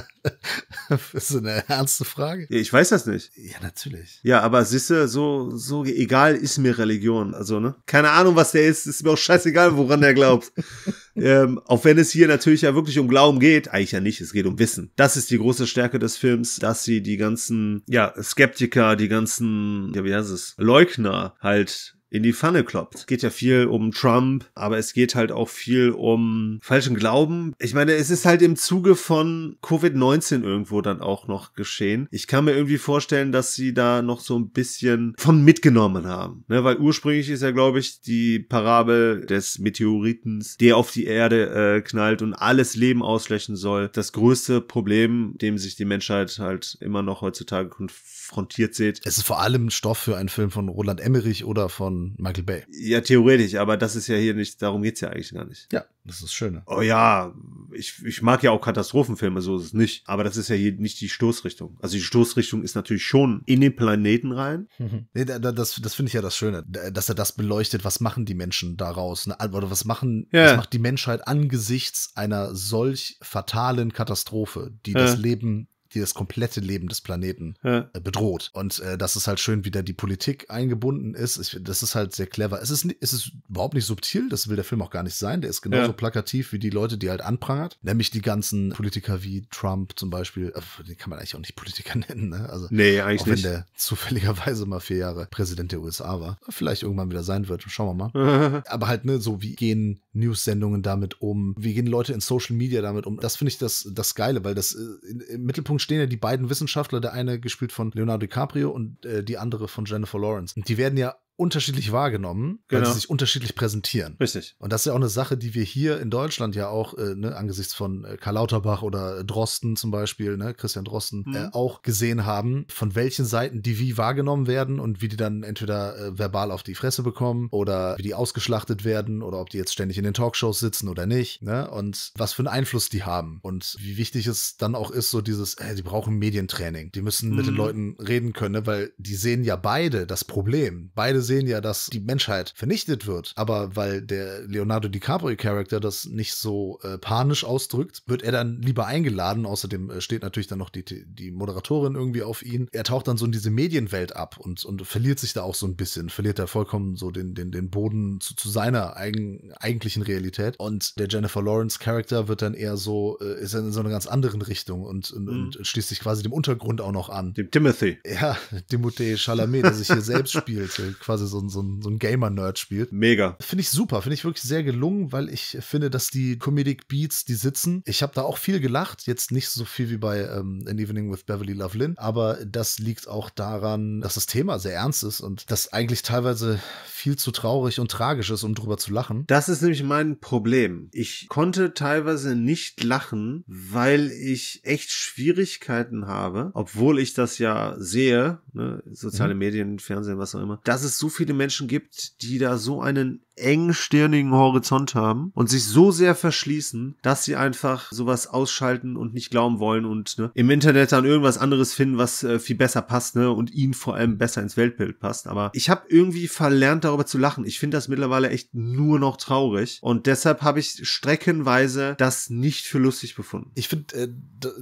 das ist eine ernste Frage. Ich weiß das nicht. Ja, natürlich. Ja, aber siehst du, so, so egal ist mir Religion. Also, ne? Keine Ahnung, was der ist. Ist mir auch scheißegal, woran der glaubt. ähm, auch wenn es hier natürlich ja wirklich um Glauben geht. Eigentlich ja nicht, es geht um Wissen. Das ist die große Stärke des Films, dass sie die ganzen, ja, Skeptiker, die ganzen, ja, wie heißt es, Leugner halt in die Pfanne kloppt. Es geht ja viel um Trump, aber es geht halt auch viel um falschen Glauben. Ich meine, es ist halt im Zuge von Covid-19 irgendwo dann auch noch geschehen. Ich kann mir irgendwie vorstellen, dass sie da noch so ein bisschen von mitgenommen haben. Ne? Weil ursprünglich ist ja, glaube ich, die Parabel des Meteoritens, der auf die Erde äh, knallt und alles Leben auslöschen soll, das größte Problem, dem sich die Menschheit halt immer noch heutzutage konfrontiert sieht. Es ist vor allem Stoff für einen Film von Roland Emmerich oder von Michael Bay. Ja, theoretisch, aber das ist ja hier nicht, darum geht's ja eigentlich gar nicht. Ja, das ist das Schöne. Ne? Oh ja, ich, ich mag ja auch Katastrophenfilme, so ist es nicht. Aber das ist ja hier nicht die Stoßrichtung. Also die Stoßrichtung ist natürlich schon in den Planeten rein. Mhm. Nee, das, das finde ich ja das Schöne, dass er das beleuchtet, was machen die Menschen daraus? Ne? Oder was machen, ja. was macht die Menschheit angesichts einer solch fatalen Katastrophe, die ja. das Leben die das komplette Leben des Planeten ja. Äh, bedroht. Und äh, das ist halt schön, wie da die Politik eingebunden ist. Ich, das ist halt sehr clever. Es ist, es ist überhaupt nicht subtil, das will der Film auch gar nicht sein. Der ist genauso ja. plakativ wie die Leute, die halt anprangert. Nämlich die ganzen Politiker wie Trump zum Beispiel. Äh, den kann man eigentlich auch nicht Politiker nennen, ne? Also, nee, eigentlich auch wenn der zufälligerweise mal vier Jahre Präsident der USA war. Vielleicht irgendwann wieder sein wird. Schauen wir mal. Aber halt, ne, so wie gehen News-Sendungen damit um? Wie gehen Leute in Social Media damit um? Das finde ich das, das Geile, weil das äh, im Mittelpunkt stehen ja die beiden Wissenschaftler, der eine gespielt von Leonardo DiCaprio und äh, die andere von Jennifer Lawrence. Und die werden ja unterschiedlich wahrgenommen, genau. weil sie genau. sich unterschiedlich präsentieren. Richtig. Und das ist ja auch eine Sache, die wir hier in Deutschland ja auch äh, ne, angesichts von äh, Karl Lauterbach oder Drosten zum Beispiel, ne, Christian Drosten, äh, mhm. äh, auch gesehen haben, von welchen Seiten die wie wahrgenommen werden und wie die dann entweder äh, verbal auf die Fresse bekommen oder wie die ausgeschlachtet werden oder ob die jetzt ständig in den Talkshows sitzen oder nicht ne, und was für einen Einfluss die haben und wie wichtig es dann auch ist, so dieses, äh, die brauchen Medientraining, die müssen mhm. mit den mhm. Leuten reden können, ne, weil die sehen ja beide das Problem. Beide sehen ja, dass die Menschheit vernichtet wird. Aber weil der Leonardo DiCaprio-Charakter das nicht so äh, panisch ausdrückt, wird er dann lieber eingeladen. Außerdem äh, steht natürlich dann noch die, die Moderatorin irgendwie auf ihn. Er taucht dann so in diese Medienwelt ab und, und verliert sich da auch so ein bisschen. Verliert er vollkommen so den, den, den Boden zu, zu seiner eigen, eigentlichen Realität. Und der Jennifer Lawrence-Charakter wird dann eher so, äh, ist in so einer ganz anderen Richtung und, und, mhm. und schließt sich quasi dem Untergrund auch noch an. Dem Timothy. Ja, Timothée Chalamet, der sich hier selbst spielt. Quasi quasi so, so, so ein Gamer-Nerd spielt. Mega. Finde ich super, finde ich wirklich sehr gelungen, weil ich finde, dass die Comedic Beats, die sitzen. Ich habe da auch viel gelacht, jetzt nicht so viel wie bei ähm, An Evening with Beverly Lovelin, aber das liegt auch daran, dass das Thema sehr ernst ist und das eigentlich teilweise viel zu traurig und tragisch ist, um drüber zu lachen. Das ist nämlich mein Problem. Ich konnte teilweise nicht lachen, weil ich echt Schwierigkeiten habe, obwohl ich das ja sehe, ne, soziale mhm. Medien, Fernsehen, was auch immer, dass es so viele Menschen gibt, die da so einen engstirnigen Horizont haben und sich so sehr verschließen, dass sie einfach sowas ausschalten und nicht glauben wollen und ne, im Internet dann irgendwas anderes finden, was äh, viel besser passt ne, und ihnen vor allem besser ins Weltbild passt. Aber ich habe irgendwie verlernt, darüber zu lachen. Ich finde das mittlerweile echt nur noch traurig und deshalb habe ich streckenweise das nicht für lustig befunden. Ich finde äh,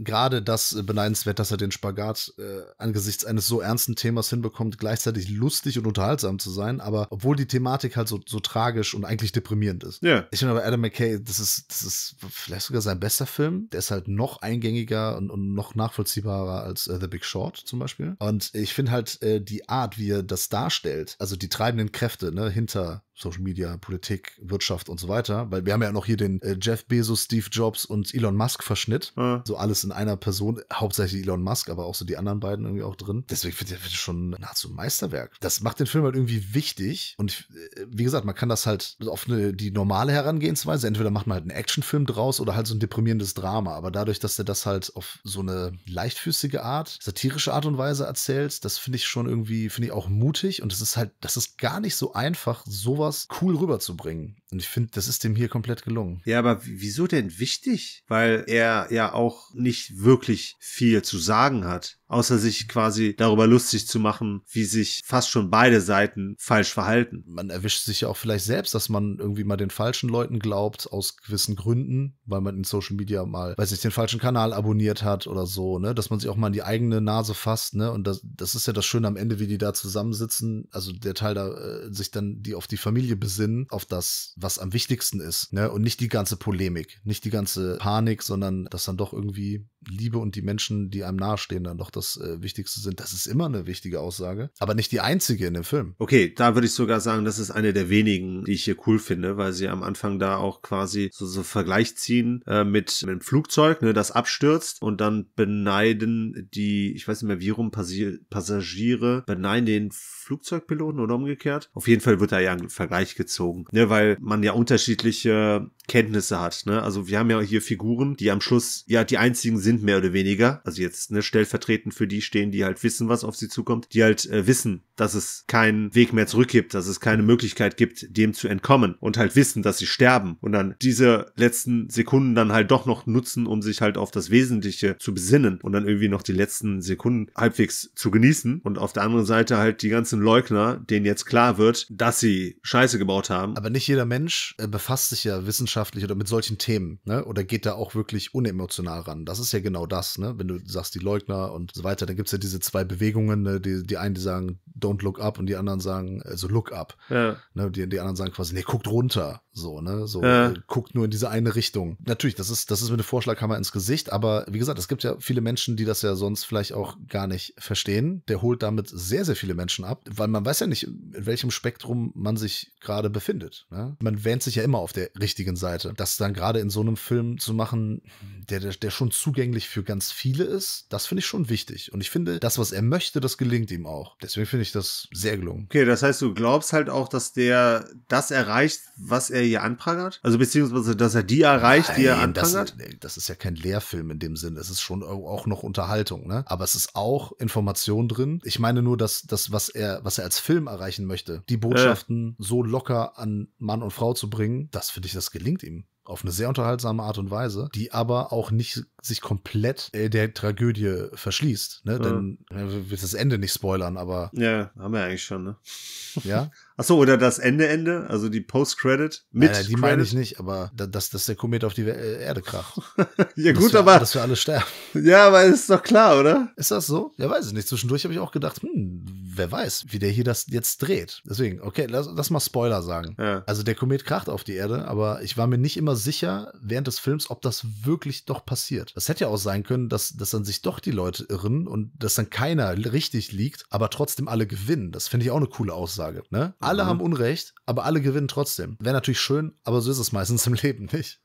gerade das äh, beneidenswert, dass er den Spagat äh, angesichts eines so ernsten Themas hinbekommt, gleichzeitig lustig und unterhaltsam zu sein. Aber obwohl die Thematik halt so, so traurig tragisch und eigentlich deprimierend ist. Ja. Ich finde aber Adam McKay, das ist, das ist vielleicht sogar sein bester Film. Der ist halt noch eingängiger und, und noch nachvollziehbarer als äh, The Big Short zum Beispiel. Und ich finde halt äh, die Art, wie er das darstellt, also die treibenden Kräfte ne, hinter Social Media, Politik, Wirtschaft und so weiter, weil wir haben ja noch hier den äh, Jeff Bezos, Steve Jobs und Elon Musk Verschnitt. Ja. So alles in einer Person, hauptsächlich Elon Musk, aber auch so die anderen beiden irgendwie auch drin. Deswegen finde ich das schon nahezu ein Meisterwerk. Das macht den Film halt irgendwie wichtig und ich, äh, wie gesagt, man kann das halt auf eine, die normale Herangehensweise, entweder macht man halt einen Actionfilm draus oder halt so ein deprimierendes Drama, aber dadurch, dass er das halt auf so eine leichtfüßige Art, satirische Art und Weise erzählt, das finde ich schon irgendwie, finde ich auch mutig und es ist halt, das ist gar nicht so einfach, sowas sowas cool rüberzubringen. Und ich finde, das ist dem hier komplett gelungen. Ja, aber wieso denn wichtig? Weil er ja auch nicht wirklich viel zu sagen hat, außer sich quasi darüber lustig zu machen, wie sich fast schon beide Seiten falsch verhalten. Man erwischt sich ja auch vielleicht selbst, dass man irgendwie mal den falschen Leuten glaubt, aus gewissen Gründen, weil man in Social Media mal, weiß nicht, den falschen Kanal abonniert hat oder so, ne? Dass man sich auch mal in die eigene Nase fasst, ne? Und das, das ist ja das Schöne am Ende, wie die da zusammensitzen. Also der Teil da, äh, sich dann die auf die Familie Familie besinnen, auf das, was am wichtigsten ist. Ne? Und nicht die ganze Polemik, nicht die ganze Panik, sondern dass dann doch irgendwie Liebe und die Menschen, die einem nahestehen, dann doch das äh, Wichtigste sind. Das ist immer eine wichtige Aussage, aber nicht die einzige in dem Film. Okay, da würde ich sogar sagen, das ist eine der wenigen, die ich hier cool finde, weil sie am Anfang da auch quasi so, so Vergleich ziehen äh, mit, mit einem Flugzeug, ne, das abstürzt und dann beneiden die, ich weiß nicht mehr wie rum, Passagiere, beneiden den Flugzeugpiloten oder umgekehrt. Auf jeden Fall wird da ja ein Vergleich gezogen, ne, weil man ja unterschiedliche Kenntnisse hat. Ne? Also wir haben ja hier Figuren, die am Schluss ja die einzigen sind, mehr oder weniger. Also jetzt ne, stellvertretend für die stehen, die halt wissen, was auf sie zukommt, die halt äh, wissen, dass es keinen Weg mehr zurück gibt, dass es keine Möglichkeit gibt, dem zu entkommen und halt wissen, dass sie sterben und dann diese letzten Sekunden dann halt doch noch nutzen, um sich halt auf das Wesentliche zu besinnen und dann irgendwie noch die letzten Sekunden halbwegs zu genießen und auf der anderen Seite halt die ganzen Leugner, denen jetzt klar wird, dass sie Scheiße gebaut haben. Aber nicht jeder Mensch äh, befasst sich ja wissenschaftlich wissenschaftlich oder mit solchen Themen, ne? Oder geht da auch wirklich unemotional ran? Das ist ja genau das, ne? Wenn du sagst, die Leugner und so weiter, dann gibt es ja diese zwei Bewegungen, ne? die, die einen, die sagen, don't look up und die anderen sagen, also look up. Ja. Ne? Die, die anderen sagen quasi, nee, guckt runter. So, ne? So ja. Äh, guckt nur in diese eine Richtung. Natürlich, das ist, das ist mit dem Vorschlaghammer ins Gesicht, aber wie gesagt, es gibt ja viele Menschen, die das ja sonst vielleicht auch gar nicht verstehen. Der holt damit sehr, sehr viele Menschen ab, weil man weiß ja nicht, in welchem Spektrum man sich gerade befindet. Ne? Man wähnt sich ja immer auf der richtigen Seite. Das dann gerade in so einem Film zu machen, der, der, der schon zugänglich für ganz viele ist, das finde ich schon wichtig. Und ich finde, das, was er möchte, das gelingt ihm auch. Deswegen finde ich das sehr gelungen. Okay, das heißt, du glaubst halt auch, dass der das erreicht, was er er ihr anprangert? Also beziehungsweise, dass er die erreicht, Nein, die er anprangert? Das, das ist ja kein Lehrfilm in dem Sinn. Es ist schon auch noch Unterhaltung, ne? Aber es ist auch Information drin. Ich meine nur, dass das, was er, was er als Film erreichen möchte, die Botschaften äh. so locker an Mann und Frau zu bringen, das finde ich, das gelingt ihm auf eine sehr unterhaltsame Art und Weise, die aber auch nicht sich komplett äh, der Tragödie verschließt. Ne? Ja. Denn wir willst das Ende nicht spoilern, aber. Ja, haben wir eigentlich schon, ne? Ja. Achso, oder das Ende-Ende, also die Post-Credit mit. Naja, die Credit. meine ich nicht, aber dass, dass der Komet auf die äh, Erde kracht. ja, gut, wir, aber. Dass wir alle sterben. Ja, aber ist doch klar, oder? Ist das so? Ja, weiß ich nicht. Zwischendurch habe ich auch gedacht, hm, wer weiß, wie der hier das jetzt dreht. Deswegen, okay, lass, lass mal Spoiler sagen. Ja. Also der Komet kracht auf die Erde, aber ich war mir nicht immer immer sicher während des Films, ob das wirklich doch passiert. Das hätte ja auch sein können, dass, dass dann sich doch die Leute irren und dass dann keiner richtig liegt, aber trotzdem alle gewinnen. Das finde ich auch eine coole Aussage. Ne? Alle mhm. haben Unrecht, aber alle gewinnen trotzdem. Wäre natürlich schön, aber so ist es meistens im Leben nicht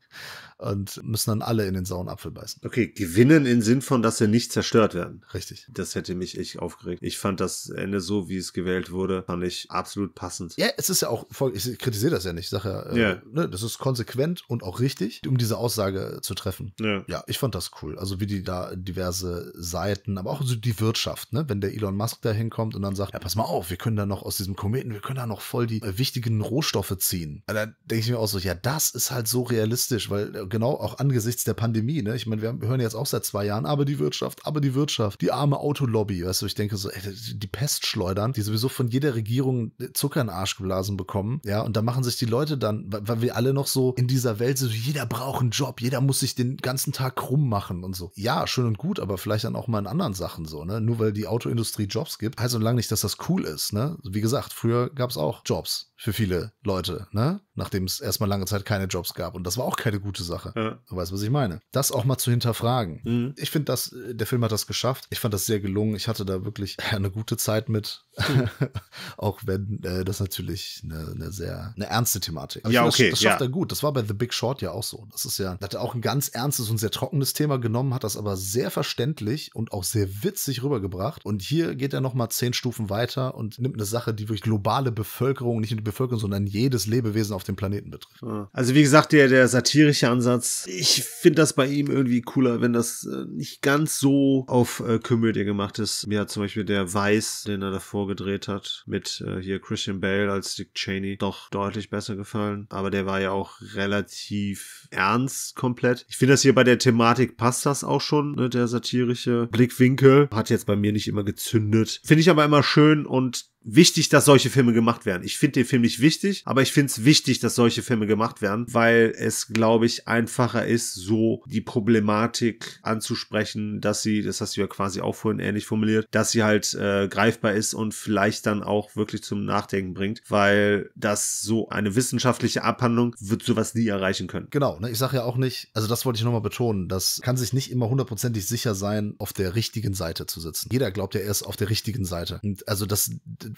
und müssen dann alle in den sauren Apfel beißen. Okay, gewinnen im Sinn von, dass sie nicht zerstört werden. Richtig. Das hätte mich echt aufgeregt. Ich fand das Ende so, wie es gewählt wurde, fand ich absolut passend. Ja, es ist ja auch voll, ich kritisiere das ja nicht, sage ja, äh, yeah. ne, das ist konsequent und auch richtig, um diese Aussage zu treffen. Yeah. Ja, ich fand das cool. Also wie die da diverse Seiten, aber auch so die Wirtschaft, ne? wenn der Elon Musk da hinkommt und dann sagt, ja, pass mal auf, wir können da noch aus diesem Kometen, wir können da noch voll die äh, wichtigen Rohstoffe ziehen. Da denke ich mir auch so, ja, das ist halt so realistisch, weil äh, genau, auch angesichts der Pandemie, ne? Ich meine, wir hören jetzt auch seit zwei Jahren, aber die Wirtschaft, aber die Wirtschaft, die arme Autolobby, weißt du, ich denke so, ey, die Pestschleudern, die sowieso von jeder Regierung äh, Zucker in den Arsch geblasen bekommen, ja, und da machen sich die Leute dann, weil wir alle noch so in dieser Welt sind, so, jeder braucht einen Job, jeder muss sich den ganzen Tag krumm machen und so. Ja, schön und gut, aber vielleicht dann auch mal in anderen Sachen so, ne? Nur weil die Autoindustrie Jobs gibt, heißt so lange nicht, dass das cool ist, ne? Wie gesagt, früher gab es auch Jobs für viele Leute, ne? Nachdem es erstmal lange Zeit keine Jobs gab und das war auch keine gute Sache. Sache. Ja. Du weißt, was ich meine. Das auch mal zu hinterfragen. Mhm. Ich finde, dass äh, der Film hat das geschafft. Ich fand das sehr gelungen. Ich hatte da wirklich äh, eine gute Zeit mit. auch wenn äh, das natürlich eine, eine, sehr eine ernste Thematik. Aber ja, okay. Das, das schafft ja. er gut. Das war bei The Big Short ja auch so. Das ist ja, hat er auch ein ganz ernstes und sehr trockenes Thema genommen, hat das aber sehr verständlich und auch sehr witzig rübergebracht. Und hier geht er nochmal zehn Stufen weiter und nimmt eine Sache, die wirklich globale Bevölkerung, nicht nur die Bevölkerung, sondern jedes Lebewesen auf dem Planeten betrifft. Also wie gesagt, der, der satirische Ansatz, ich finde das bei ihm irgendwie cooler, wenn das äh, nicht ganz so auf äh, Komödie gemacht ist. Mir ja, hat zum Beispiel der Weiß, den er davor Snow gedreht hat, mit äh, hier Christian Bale als Dick Cheney, doch deutlich besser gefallen. Aber der war ja auch relativ ernst komplett. Ich finde das hier bei der Thematik passt das auch schon, ne? der satirische Blickwinkel. Hat jetzt bei mir nicht immer gezündet. Finde ich aber immer schön und wichtig, dass solche Filme gemacht werden. Ich finde den Film nicht wichtig, aber ich finde es wichtig, dass solche Filme gemacht werden, weil es, glaube ich, einfacher ist, so die Problematik anzusprechen, dass sie, das hast du ja quasi auch vorhin ähnlich formuliert, dass sie halt äh, greifbar ist und vielleicht dann auch wirklich zum Nachdenken bringt, weil das so eine wissenschaftliche Abhandlung wird sowas nie erreichen können. Genau, ne? ich sage ja auch nicht, also das wollte ich nochmal betonen, das kann sich nicht immer hundertprozentig sicher sein, auf der richtigen Seite zu sitzen. Jeder glaubt ja, erst auf der richtigen Seite. Und also das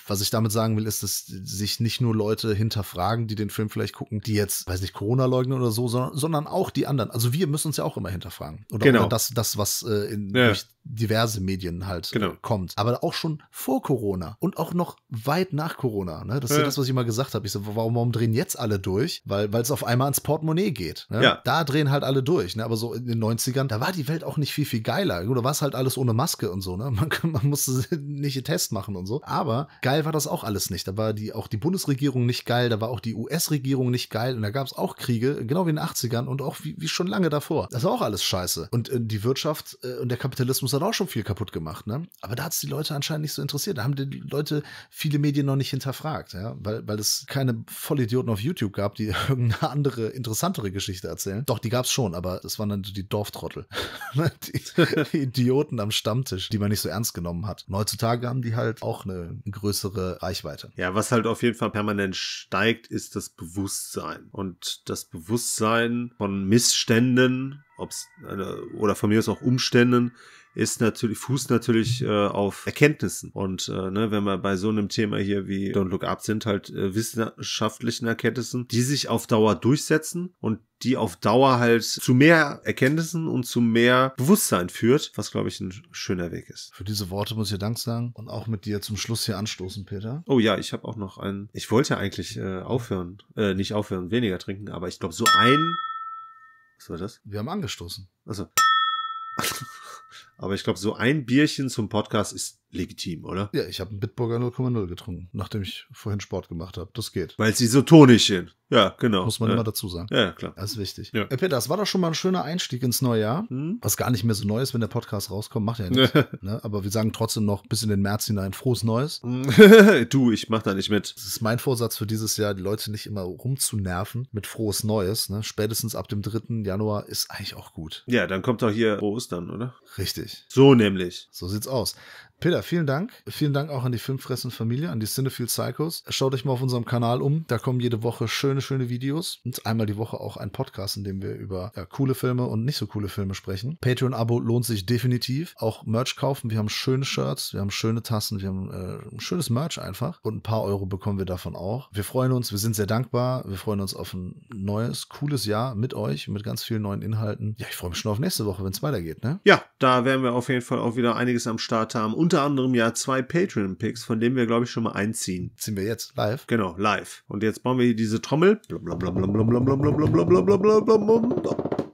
was ich damit sagen will, ist, dass sich nicht nur Leute hinterfragen, die den Film vielleicht gucken, die jetzt, weiß nicht, Corona leugnen oder so, sondern, sondern auch die anderen. Also wir müssen uns ja auch immer hinterfragen. Oder, genau. Oder das, das, was äh, in, ja. durch diverse Medien halt äh, genau. kommt. Aber auch schon vor Corona und auch noch weit nach Corona. Ne? Das ist ja. das, was ich immer gesagt habe. Ich so, warum, warum drehen jetzt alle durch? Weil es auf einmal ans Portemonnaie geht. Ne? Ja. Da drehen halt alle durch. Ne? Aber so in den 90ern, da war die Welt auch nicht viel, viel geiler. Da war es halt alles ohne Maske und so. Ne? Man, man musste nicht einen Test machen und so. Aber geil war das auch alles nicht. Da war die, auch die Bundesregierung nicht geil, da war auch die US-Regierung nicht geil und da gab es auch Kriege, genau wie in den 80ern und auch wie, wie schon lange davor. Das war auch alles scheiße. Und äh, die Wirtschaft äh, und der Kapitalismus hat auch schon viel kaputt gemacht, ne? Aber da hat es die Leute anscheinend nicht so interessiert. Da haben die Leute viele Medien noch nicht hinterfragt, ja, weil, weil es keine Vollidioten auf YouTube gab, die irgendeine andere, interessantere Geschichte erzählen. Doch, die gab es schon, aber es waren dann die Dorftrottel. Ne? die, die Idioten am Stammtisch, die man nicht so ernst genommen hat. Und heutzutage haben die halt auch eine größere größere Reichweite. Ja, was halt auf jeden Fall permanent steigt, ist das Bewusstsein. Und das Bewusstsein von Missständen ob's, äh, oder von mir aus auch Umständen, ist natürlich, fußt natürlich äh, auf Erkenntnissen. Und äh, ne, wenn wir bei so einem Thema hier wie Don't Look Up sind, halt äh, wissenschaftlichen Erkenntnissen, die sich auf Dauer durchsetzen und die auf Dauer halt zu mehr Erkenntnissen und zu mehr Bewusstsein führt, was, glaube ich, ein schöner Weg ist. Für diese Worte muss ich Dank sagen und auch mit dir zum Schluss hier anstoßen, Peter. Oh ja, ich habe auch noch einen. Ich wollte eigentlich äh, aufhören, äh, nicht aufhören, weniger trinken, aber ich glaube, so ein... Was war das? Wir haben angestoßen. Also. Aber ich glaube, so ein Bierchen zum Podcast ist legitim, oder? Ja, ich habe einen Bitburger 0,0 getrunken, nachdem ich vorhin Sport gemacht habe. Das geht. Weil sie so tonig sind. Ja, genau. Muss man ja. immer dazu sagen. Ja, klar. Das ist wichtig. Ja. Herr Peter, das war doch schon mal ein schöner Einstieg ins neue Jahr. Hm? Was gar nicht mehr so neu ist, wenn der Podcast rauskommt, macht ja nichts. ne? Aber wir sagen trotzdem noch bis in den März hinein frohes Neues. du, ich mach da nicht mit. Das ist mein Vorsatz für dieses Jahr, die Leute nicht immer rumzunerven mit frohes Neues. Ne? Spätestens ab dem 3. Januar ist eigentlich auch gut. Ja, dann kommt doch hier frohes Ostern, oder? Richtig. Richtig. So nämlich. So sieht's aus. Peter, vielen Dank. Vielen Dank auch an die Filmfressen-Familie, an die Cinephile Psychos. Schaut euch mal auf unserem Kanal um. Da kommen jede Woche schöne, schöne Videos. Und einmal die Woche auch ein Podcast, in dem wir über ja, coole Filme und nicht so coole Filme sprechen. Patreon-Abo lohnt sich definitiv. Auch Merch kaufen. Wir haben schöne Shirts, wir haben schöne Tassen, wir haben äh, ein schönes Merch einfach. Und ein paar Euro bekommen wir davon auch. Wir freuen uns, wir sind sehr dankbar. Wir freuen uns auf ein neues, cooles Jahr mit euch, mit ganz vielen neuen Inhalten. Ja, ich freue mich schon auf nächste Woche, wenn es weitergeht, ne? Ja, da werden wir auf jeden Fall auch wieder einiges am Start haben. Und unter anderem ja zwei Patreon-Picks, von denen wir, glaube ich, schon mal einziehen. Ziehen wir jetzt live? Genau, live. Und jetzt bauen wir hier diese Trommel.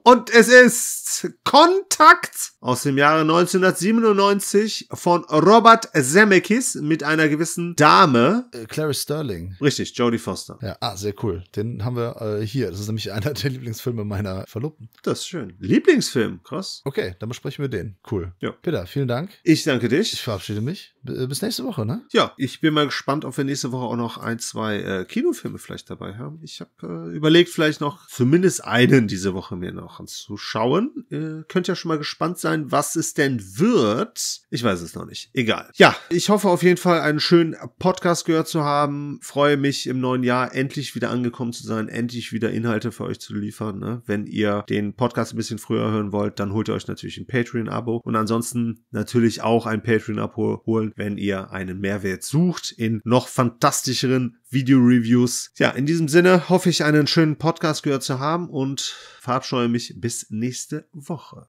Und es ist Kontakt aus dem Jahre 1997 von Robert Zemeckis mit einer gewissen Dame. Äh, Clarice Sterling. Richtig, Jodie Foster. Ja, ah, sehr cool. Den haben wir äh, hier. Das ist nämlich einer der Lieblingsfilme meiner Verlobten. Das ist schön. Lieblingsfilm, krass. Okay, dann besprechen wir den. Cool. Ja. Peter, vielen Dank. Ich danke dich. Ich verabschiede mich. Äh, bis nächste Woche, ne? Ja, ich bin mal gespannt, ob wir nächste Woche auch noch ein, zwei äh, Kinofilme vielleicht dabei haben. Ich habe äh, überlegt, vielleicht noch zumindest einen diese Woche mir noch anzuschauen. Äh, könnt ja schon mal gespannt sein, was es denn wird. Ich weiß es noch nicht. Egal. Ja, ich hoffe auf jeden Fall, einen schönen Podcast gehört zu haben. Freue mich im neuen Jahr endlich wieder angekommen zu sein, endlich wieder Inhalte für euch zu liefern. Ne? Wenn ihr den Podcast ein bisschen früher hören wollt, dann holt ihr euch natürlich ein Patreon-Abo und ansonsten natürlich auch ein Patreon-Abo holen wenn ihr einen Mehrwert sucht in noch fantastischeren Video-Reviews. Ja, in diesem Sinne hoffe ich, einen schönen Podcast gehört zu haben und verabscheue mich bis nächste Woche.